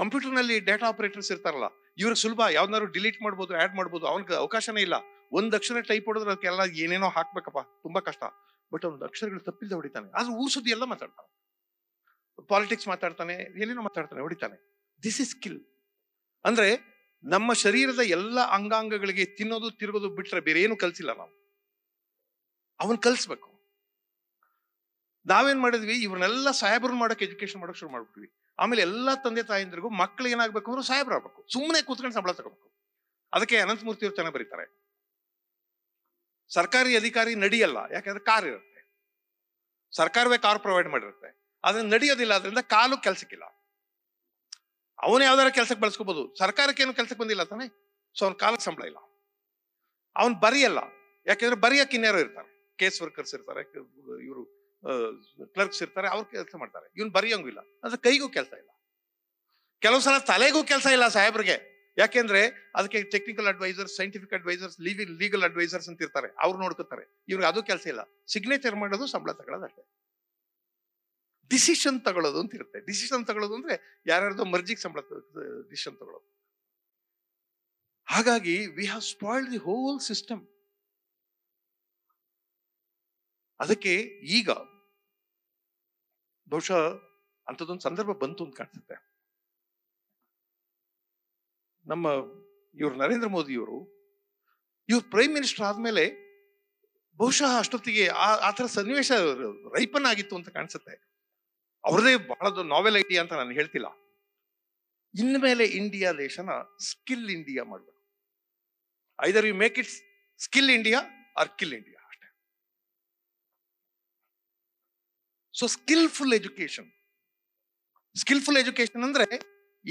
ಕಂಪ್ಯೂಟರ್ನಲ್ಲಿ ಡೇಟಾ ಆಪರೇಟರ್ಸ್ ಇರ್ತಾರಲ್ಲ ಇವ್ರಿಗೆ ಸುಲಭ ಯಾವ್ದಾದ್ರು ಡಿಲೀಟ್ ಮಾಡ್ಬೋದು ಆಡ್ ಮಾಡ್ಬೋದು ಅವ್ನಿಗೆ ಅವಕಾಶನೇ ಇಲ್ಲ ಒಂದ್ ಅಕ್ಷರ ಟೈಪ್ ಹೊಡೆದ್ರೆ ಅದಕ್ಕೆಲ್ಲ ಏನೇನೋ ಹಾಕ್ಬೇಕಪ್ಪ ತುಂಬಾ ಕಷ್ಟ ಬಟ್ ಅವನು ಅಕ್ಷರಗಳು ತಪ್ಪಿಲ್ಲದೆ ಹೊಡಿತಾನೆ ಅದು ಸುದ್ದಿ ಎಲ್ಲ ಮಾತಾಡ್ತಾನೆ ಪಾಲಿಟಿಕ್ಸ್ ಮಾತಾಡ್ತಾನೆ ಏನೇನೋ ಮಾತಾಡ್ತಾನೆ ಹೊಡಿತಾನೆ ದಿಸ್ ಇಸ್ ಸ್ಕಿಲ್ ಅಂದ್ರೆ ನಮ್ಮ ಶರೀರದ ಎಲ್ಲ ಅಂಗಾಂಗಗಳಿಗೆ ತಿನ್ನೋದು ತಿರುಗೋದು ಬಿಟ್ರೆ ಬೇರೆ ಏನು ಕಲ್ಸಿಲ್ಲ ನಾವು ಅವನ್ ಕಲ್ಸ್ಬೇಕು ನಾವೇನ್ ಮಾಡಿದ್ವಿ ಇವ್ರನ್ನೆಲ್ಲ ಸಾಹೇಬ್ರು ಮಾಡಕ್ಕೆ ಎಜುಕೇಶನ್ ಮಾಡಕ್ ಶುರು ಮಾಡ್ಬಿಟ್ವಿ ಆಮೇಲೆ ಎಲ್ಲಾ ತಂದೆ ತಾಯಿಂದ್ರಿಗೂ ಮಕ್ಳು ಏನಾಗ್ಬೇಕು ಅಂದ್ರೆ ಸಾಹೇಬ್ರು ಆಗ್ಬೇಕು ಸುಮ್ಮನೆ ಕೂತ್ಕೊಂಡು ಸಂಬಳ ತಗೋಬೇಕು ಅದಕ್ಕೆ ಅನಂತಮೂರ್ತಿ ಅವ್ರು ಚೆನ್ನಾಗಿ ಬರೀತಾರೆ ಸರ್ಕಾರಿ ಅಧಿಕಾರಿ ನಡೆಯಲ್ಲ ಯಾಕಂದ್ರೆ ಕಾರ್ ಇರುತ್ತೆ ಸರ್ಕಾರವೇ ಕಾರ್ ಪ್ರೊವೈಡ್ ಮಾಡಿರುತ್ತೆ ಆದ್ರೆ ನಡೆಯೋದಿಲ್ಲ ಅದರಿಂದ ಕಾಲು ಕೆಲ್ಸಕ್ಕಿಲ್ಲ ಅವನು ಯಾವ್ದಾರ ಕೆಲ್ಸಕ್ಕೆ ಬಳಸ್ಕೋಬಹುದು ಸರ್ಕಾರಕ್ಕೆ ಏನು ಕೆಲ್ಸಕ್ಕೆ ಬಂದಿಲ್ಲ ತಾನೆ ಸೊ ಅವ್ನ ಕಾಲಕ್ಕೆ ಸಂಬಳ ಇಲ್ಲ ಅವನು ಬರೆಯಲ್ಲ ಯಾಕೆಂದ್ರೆ ಬರೆಯಕ್ಕೆ ಇನ್ಯಾರು ಇರ್ತಾರೆ ಕೇಸ್ ವರ್ಕರ್ಸ್ ಇರ್ತಾರೆ ಇವರು ಕ್ಲರ್ಕ್ಸ್ ಇರ್ತಾರೆ ಅವ್ರ ಕೆಲಸ ಮಾಡ್ತಾರೆ ಇವ್ನು ಬರೆಯೋಂಗಿಲ್ಲ ಅಂದ್ರೆ ಕೈಗೂ ಕೆಲಸ ಇಲ್ಲ ಕೆಲವು ಸಲ ತಲೆಗೂ ಕೆಲಸ ಇಲ್ಲ ಸಾಹೇಬ್ರಿಗೆ ಯಾಕೆಂದ್ರೆ ಅದಕ್ಕೆ technical advisers scientific advisers living legal advisers ಅಂತ ಇರ್ತಾರೆ ಅವ್ರು ನೋಡ್ಕೋತಾರೆ ಇವ್ರಿಗೆ ಅದು ಕೆಲಸ ಇಲ್ಲ ಸಿಗ್ನೇಚರ್ ಮಾಡೋದು ಸಂಬಳ ತಗೊಳ್ಳೋದು ಅಷ್ಟೇ ಡಿಸಿಷನ್ ತಗೊಳ್ಳೋದು ಅಂತ ಇರುತ್ತೆ ಡಿಸಿಷನ್ ತಗೊಳ್ಳೋದು ಅಂದ್ರೆ ಯಾರ್ಯಾರ್ದೋ ಮರ್ಜಿಗೆ ಸಂಬಳ ಡಿಸಿಷನ್ ತಗೊಳ್ಳೋದು ಹಾಗಾಗಿ we have spoiled the whole system ಅದಕ್ಕೆ ಈಗ ಬಹುಶಃ ಅಂಥದ್ದೊಂದು ಸಂದರ್ಭ ಬಂತು ಅಂತ ಕಾಣಿಸುತ್ತೆ ನಮ್ಮ ಇವರು ನರೇಂದ್ರ ಮೋದಿಯವರು ಇವ್ರು ಪ್ರೈಮ್ ಮಿನಿಸ್ಟರ್ ಆದಮೇಲೆ ಬಹುಶಃ ಅಷ್ಟೊತ್ತಿಗೆ ಆ ಆ ಥರ ಸನ್ನಿವೇಶ ರೈಪನ್ ಆಗಿತ್ತು ಅಂತ ಕಾಣಿಸುತ್ತೆ ಅವ್ರದೇ ಬಹಳ ನಾವೆಲ್ ಐಡಿಯಾ ಅಂತ ನಾನು ಹೇಳ್ತಿಲ್ಲ ಇನ್ಮೇಲೆ ಇಂಡಿಯಾ ದೇಶನ ಸ್ಕಿಲ್ ಇಂಡಿಯಾ ಮಾಡಬೇಕು either you make it skill India or kill India ಅಷ್ಟೇ so skilful education skilful education ಅಂದ್ರೆ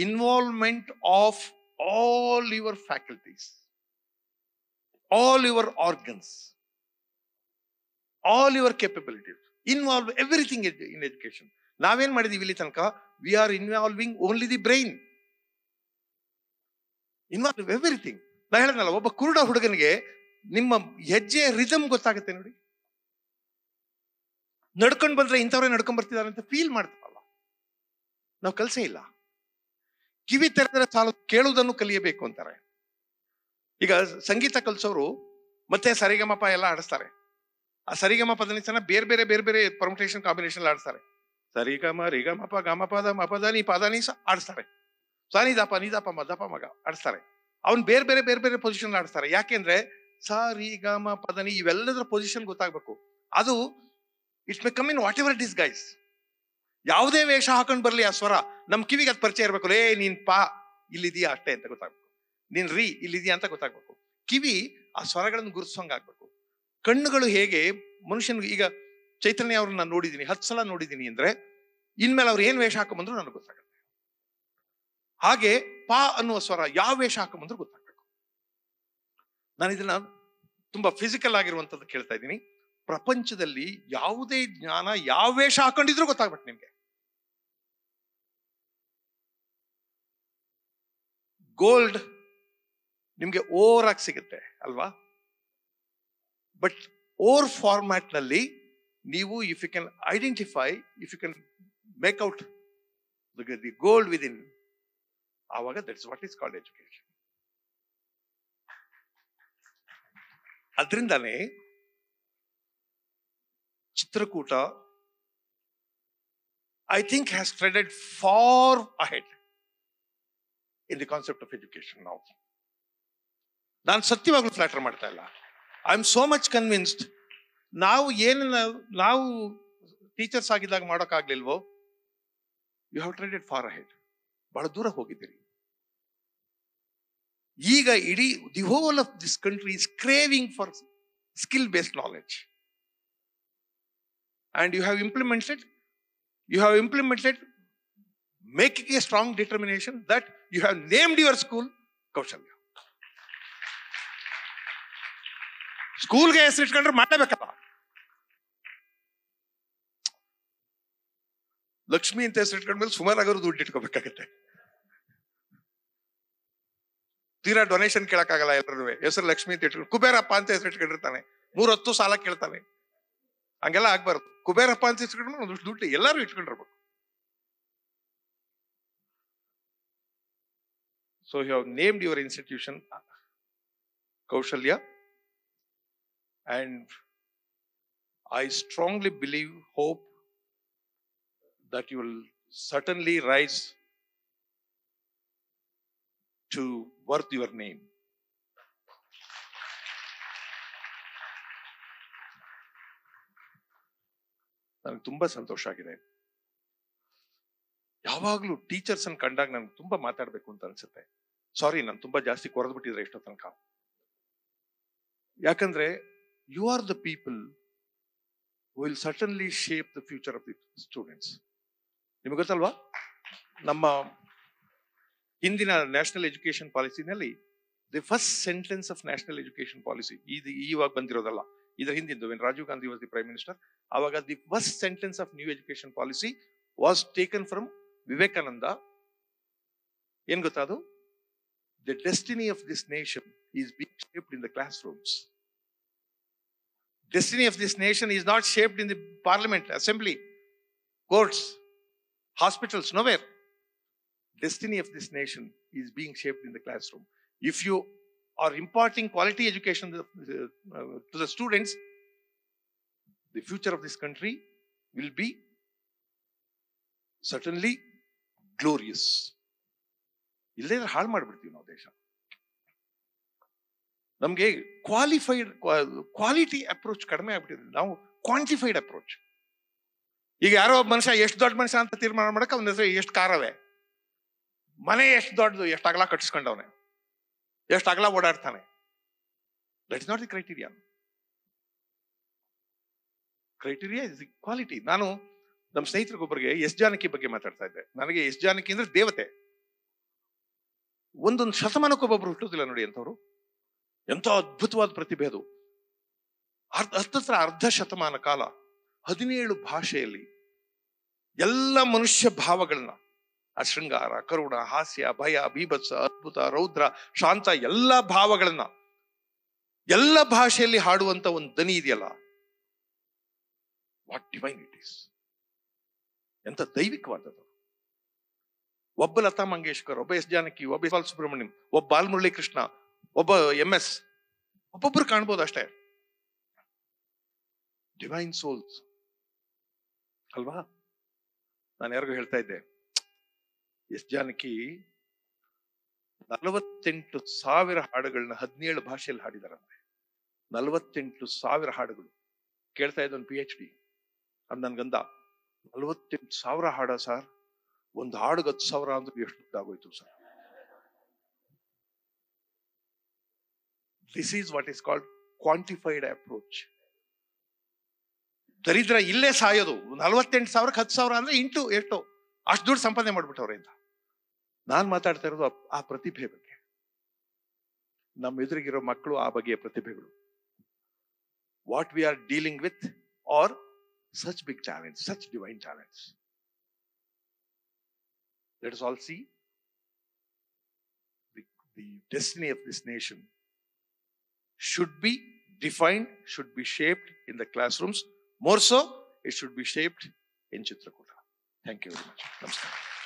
involvement of all your faculties, all your organs, all your capabilities. Involve everything in education. ನಾವೇನ್ ಮಾಡಿದೀವಿ ಇಲ್ಲಿ ತನಕ we are involving only the brain involve everything ನಾ ಹೇಳಿದ್ನಲ್ಲ ಒಬ್ಬ ಕುರುಡ ಹುಡುಗನಿಗೆ ನಿಮ್ಮ ಹೆಜ್ಜೆ ರಿದಮ್ ಗೊತ್ತಾಗುತ್ತೆ ನೋಡಿ ನಡ್ಕೊಂಡು ಬಂದ್ರೆ ಇಂಥವ್ರೆ ನಡ್ಕೊಂಡ್ ಬರ್ತಿದಾರೆ ಅಂತ ಫೀಲ್ ಮಾಡ್ತೀವಲ್ಲ ನಾವು ಕೆಲಸ ಇಲ್ಲ ಕಿವಿ ತೆರೆದರೆ ಸಾಲ ಕೇಳುವುದನ್ನು ಕಲಿಯಬೇಕು ಅಂತಾರೆ ಈಗ ಸಂಗೀತ ಕಲಿಸೋರು ಮತ್ತೆ ಸರಿಗಮಪ ಎಲ್ಲ ಆಡಿಸ್ತಾರೆ ಆ ಪದನಿ ದನಿಸನ ಬೇರೆ ಬೇರೆ ಬೇರೆ ಬೇರೆ ಪರ್ಮಿಟೇಷನ್ ಕಾಂಬಿನೇಷನ್ ಆಡಿಸ್ತಾರೆ ಸರಿಗಮ ರಿಗಮಪ ಗಮಪದ ಪದ ಪಾದಾನಿ ಆಡಿಸ್ತಾರೆ ಸಾನಿದಾಪ ಮ ಮದಪ ಮಗ ಆಡಿಸ್ತಾರೆ ಅವ್ನು ಬೇರೆ ಬೇರೆ ಬೇರೆ ಬೇರೆ ಪೊಸಿಷನ್ ಆಡಿಸ್ತಾರೆ ಯಾಕೆಂದ್ರೆ ಸ ಗಮ ಪದನಿ ಇವೆಲ್ಲದರ ಪೊಸಿಷನ್ ಗೊತ್ತಾಗ್ಬೇಕು ಅದು it's may come in whatever it is guise ಯಾವುದೇ ವೇಷ ಹಾಕೊಂಡು ಬರಲಿ ಆ ಸ್ವರ ನಮ್ ಕಿವಿಗೆ ಅದು ಪರಿಚಯ ಇರಬೇಕು ಏ ನೀನ್ ಪಾ ಇಲ್ಲಿದೆಯಾ ಅಷ್ಟೇ ಅಂತ ಗೊತ್ತಾಗ್ಬೇಕು ನೀನ್ ರೀ ಇಲ್ಲಿದೆಯಾ ಅಂತ ಗೊತ್ತಾಗ್ಬೇಕು ಕಿವಿ ಆ ಸ್ವರಗಳನ್ನು ಗುರುತಿಸೋಂಗ್ ಆಗ್ಬೇಕು ಕಣ್ಣುಗಳು ಹೇಗೆ ಮನುಷ್ಯನ್ ಈಗ ಚೈತನ್ಯ ಅವ್ರನ್ನ ನಾನು ನೋಡಿದ್ದೀನಿ ಹತ್ತು ಸಲ ನೋಡಿದೀನಿ ಅಂದ್ರೆ ಇನ್ಮೇಲೆ ಅವ್ರು ಏನ್ ವೇಷ ಹಾಕೊಂಬಂದ್ರು ನನಗೆ ಗೊತ್ತಾಗುತ್ತೆ ಹಾಗೆ ಪಾ ಅನ್ನುವ ಸ್ವರ ಯಾವ ವೇಷ ಹಾಕೊಂಬಂದ್ರು ಗೊತ್ತಾಗ್ಬೇಕು ನಾನು ಇದನ್ನ ತುಂಬಾ ಫಿಸಿಕಲ್ ಆಗಿರುವಂತದ್ದು ಕೇಳ್ತಾ ಇದ್ದೀನಿ ಪ್ರಪಂಚದಲ್ಲಿ ಯಾವುದೇ ಜ್ಞಾನ ಯಾವ ವೇಷ ಹಾಕೊಂಡಿದ್ರು ಗೊತ್ತಾಗ್ಬಿಟ್ಟು ನಿಮ್ಗೆ ಗೋಲ್ಡ್ ನಿಮ್ಗೆ ಓವರ್ ಆಗಿ ಸಿಗುತ್ತೆ ಅಲ್ವಾ ಬಟ್ ಓವರ್ ಫಾರ್ಮ್ಯಾಟ್ ನಲ್ಲಿ ನೀವು if you can identify if you can make out the gold within ಆವಾಗ that's what is called education ಅದರಿಂದಾನೇ Chitrakoota I has has far far ahead in the concept of education now ನಾನು ಸತ್ಯವಾಗ್ಲೂ flatter ಮಾಡ್ತಾ ಇಲ್ಲ I am so much convinced ನಾವು ಏನ ನಾವು teachers ಆಗಿದ್ದಾಗ ಮಾಡೋಕ್ಕಾಗ್ಲಿಲ್ವೋ you have treaded far ahead ಬಹಳ ದೂರ ಹೋಗಿದ್ದೀರಿ ಈಗ ಇಡೀ the whole of this country is craving for skill based knowledge and you have implemented, you have implemented making a strong determination that you have named your school Kaushalya. ಸ್ಕೂಲ್ಗೆ ಹೆಸರು ಇಟ್ಕೊಂಡ್ರೆ ಮಾಡಬೇಕಲ್ಲ ಲಕ್ಷ್ಮಿ ಅಂತ ಹೆಸರು ಇಟ್ಕೊಂಡ್ಮೇಲೆ ಸುಮಾರಾಗರು ದುಡ್ಡು ಇಟ್ಕೋಬೇಕಾಗತ್ತೆ ತೀರಾ ಡೊನೇಷನ್ ಕೇಳಕ್ಕಾಗಲ್ಲ ಎಲ್ಲರೂ ಹೆಸರು ಲಕ್ಷ್ಮಿ ಅಂತ ಇಟ್ಕೊಂಡು ಕುಬೇರಪ್ಪ ಅಂತ ಹೆಸರು ಇಟ್ಕೊಂಡಿರ್ತಾನೆ ಮೂರೊತ್ತು ಸಾಲ ಕೇಳ್ತಾನೆ ಹಂಗೆಲ್ಲ ಆಗ್ಬಾರ್ದು ಕುಬೇರಪ್ಪ ಅಂತ ಇಟ್ಕೊಂಡ್ರೆ ಒಂದಷ್ಟು ದುಡ್ಡು ಎಲ್ಲರೂ ಇಟ್ಕೊಂಡಿರ್ಬೇಕು so you have named your institution Kaushalya and I strongly believe hope that you will certainly rise to worth your name. ನನಗೆ ತುಂಬಾ ಸಂತೋಷ ಆಗಿದೆ ಯಾವಾಗ್ಲೂ ಟೀಚರ್ಸ್ ಅನ್ನು ಕಂಡಾಗ ನನ್ಗೆ ತುಂಬಾ ಮಾತಾಡ್ಬೇಕು ಅಂತ ಅನ್ಸುತ್ತೆ ಸಾರಿ ನಾನು ತುಂಬಾ ಜಾಸ್ತಿ ಕೊರದ್ ಬಿಟ್ಟಿದ್ರೆ ಎಷ್ಟೋ ತನಕ ಯಾಕಂದ್ರೆ you are the people will certainly shape the future of the students ನಿಮ್ಗೆ ಗೊತ್ತಲ್ವಾ ನಮ್ಮ ಹಿಂದಿನ ನ್ಯಾಷನಲ್ ಎಜುಕೇಶನ್ ಪಾಲಿಸಿನಲ್ಲಿ the first sentence of national education policy ಇದು ಈವಾಗ ಬಂದಿರೋದಲ್ಲ ಇದು ಹಿಂದಿದ್ದು when Rajiv Gandhi was the prime minister ಆವಾಗ the first sentence of new education policy was taken from Vivekananda ಏನ್ ಗೊತ್ತಾ ಅದು the destiny of this nation is be shaped in the classrooms destiny of this nation is not shaped in the parliament assembly courts hospitals, nowhere. Destiny of this nation is being shaped in the classroom. If you or imparting quality education uh, to the students, the future of this country will be certainly glorious ಇಲ್ಲೇ ಹಾಳು ಮಾಡಿಬಿಡ್ತೀವಿ ನಾವು ದೇಶ ನಮಗೆ qualified quality approach ಕಡಿಮೆ ಆಗ್ಬಿಟ್ಟಿದೆ ನಾವು quantified approach ಈಗ ಯಾರೋ ಮನುಷ್ಯ ಎಷ್ಟು ದೊಡ್ಡ ಮನುಷ್ಯ ಅಂತ ತೀರ್ಮಾನ ಮಾಡಕ್ಕೆ ಅವನ ಹೆಸರು ಎಷ್ಟು ಕಾರವೇ ಮನೆ ಎಷ್ಟು ದೊಡ್ಡದು ಎಷ್ಟು ಅಗಲ ಕಟ್ಸ್ಕೊಂಡವನೇ ಎಷ್ಟು ಅಗಲ ಓಡಾಡ್ತಾನೆ that is not the criteria criteria is equality quality ನಾನು ನಮ್ಮ ಸ್ನೇಹಿತರಿಗೊಬ್ಬರಿಗೆ ಎಸ್ ಜಾನಕಿ ಬಗ್ಗೆ ಮಾತಾಡ್ತಾ ಇದ್ದೆ ನನಗೆ ಎಸ್ ಜಾನಕಿ ಅಂದ್ರೆ ದೇವತೆ ಒಂದೊಂದು ಶತಮಾನಕ್ಕೊಬ್ಬೊಬ್ರು ಹುಟ್ಟೋದಿಲ್ಲ ನೋಡಿ ಅಂತವ್ರು ಎಂಥ ಅದ್ಭುತವಾದ ಪ್ರತಿಭೆ ಅದು ಅರ್ಧ ಹತ್ತತ್ರ ಅರ್ಧ ಶತಮಾನ ಕಾಲ ಹದಿನೇಳು ಭಾಷೆಯಲ್ಲಿ ಎಲ್ಲ ಮನುಷ್ಯ ಭಾವಗಳನ್ನ ಆ ಶೃಂಗಾರ ಕರುಣ ಹಾಸ್ಯ ಭಯ ಬೀಭತ್ಸ ಅದ್ಭುತ ರೌದ್ರ ಶಾಂತ ಎಲ್ಲ ಭಾವಗಳನ್ನ ಎಲ್ಲ ಭಾಷೆಯಲ್ಲಿ ಹಾಡುವಂತ ಒಂದು ದನಿ ಇದೆಯಲ್ಲ ವಾಟ್ ಡಿವೈನ್ ಇಟ್ ಈಸ್ ಎಂತ ದೈವಿಕವಾದದ್ದು ಒಬ್ಬ ಲತಾ ಮಂಗೇಶ್ಕರ್ ಒಬ್ಬ ಎಸ್ ಜಾನಕಿ ಒಬ್ಬ ಬಾಲ್ ಸುಬ್ರಹ್ಮಣ್ಯಂ ಒಬ್ಬ ಬಾಲಮುರಳಿ ಕೃಷ್ಣ ಒಬ್ಬ ಎಂ ಎಸ್ ಒಬ್ಬೊಬ್ರು ಕಾಣ್ಬೋದು ಅಷ್ಟೇ ಡಿವೈನ್ ಸೋಲ್ಸ್ ಅಲ್ವಾ ನಾನು ಯಾರಿಗೂ ಹೇಳ್ತಾ ಇದ್ದೆ ಎಸ್ ಜಾನಕಿ ನಲವತ್ತೆಂಟು ಸಾವಿರ ಹಾಡುಗಳನ್ನ ಹದಿನೇಳು ಭಾಷೆಯಲ್ಲಿ ಹಾಡಿದಾರಂತೆ ನಲವತ್ತೆಂಟು ಸಾವಿರ ಹಾಡುಗಳು ಕೇಳ್ತಾ ಇದ್ದ ಪಿ ಎಚ್ ಡಿ ಅದು ನನ್ಗಂದ ನಲವತ್ತೆಂಟು ಸಾವಿರ ಹಾಡ ಸರ್ ಒಂದು ಹಾಡುಗೆ ಹತ್ತು ಸಾವಿರ ಅಂದ್ರೆ ಎಷ್ಟು ಆಗೋಯ್ತು sir this is what is called quantified approach ದರಿದ್ರ ಇಲ್ಲೇ ಸಾಯೋದು ನಲವತ್ತೆಂಟು ಸಾವಿರಕ್ಕೆ ಹತ್ತು ಸಾವಿರ ಅಂದ್ರೆ ಇಂಟು ಎಷ್ಟು ಅಷ್ಟು ದುಡ್ಡು ಸಂಪಾದನೆ ಮಾಡ್ಬಿಟ್ಟು ಮಾಡ್ಬಿಟ್ಟವ್ರಿಂದ ನಾನು ಮಾತಾಡ್ತಾ ಇರೋದು ಆ ಪ್ರತಿಭೆ ಬಗ್ಗೆ ನಮ್ಮ ಎದುರಿಗಿರೋ ಮಕ್ಕಳು ಆ ಬಗೆಯ ಪ್ರತಿಭೆಗಳು what we are dealing with are such big talent let us all see the, the, destiny of this nation should be defined, should be shaped in the classrooms. More so, it should be shaped in Chitrakuta. Thank you very much. Namaskar.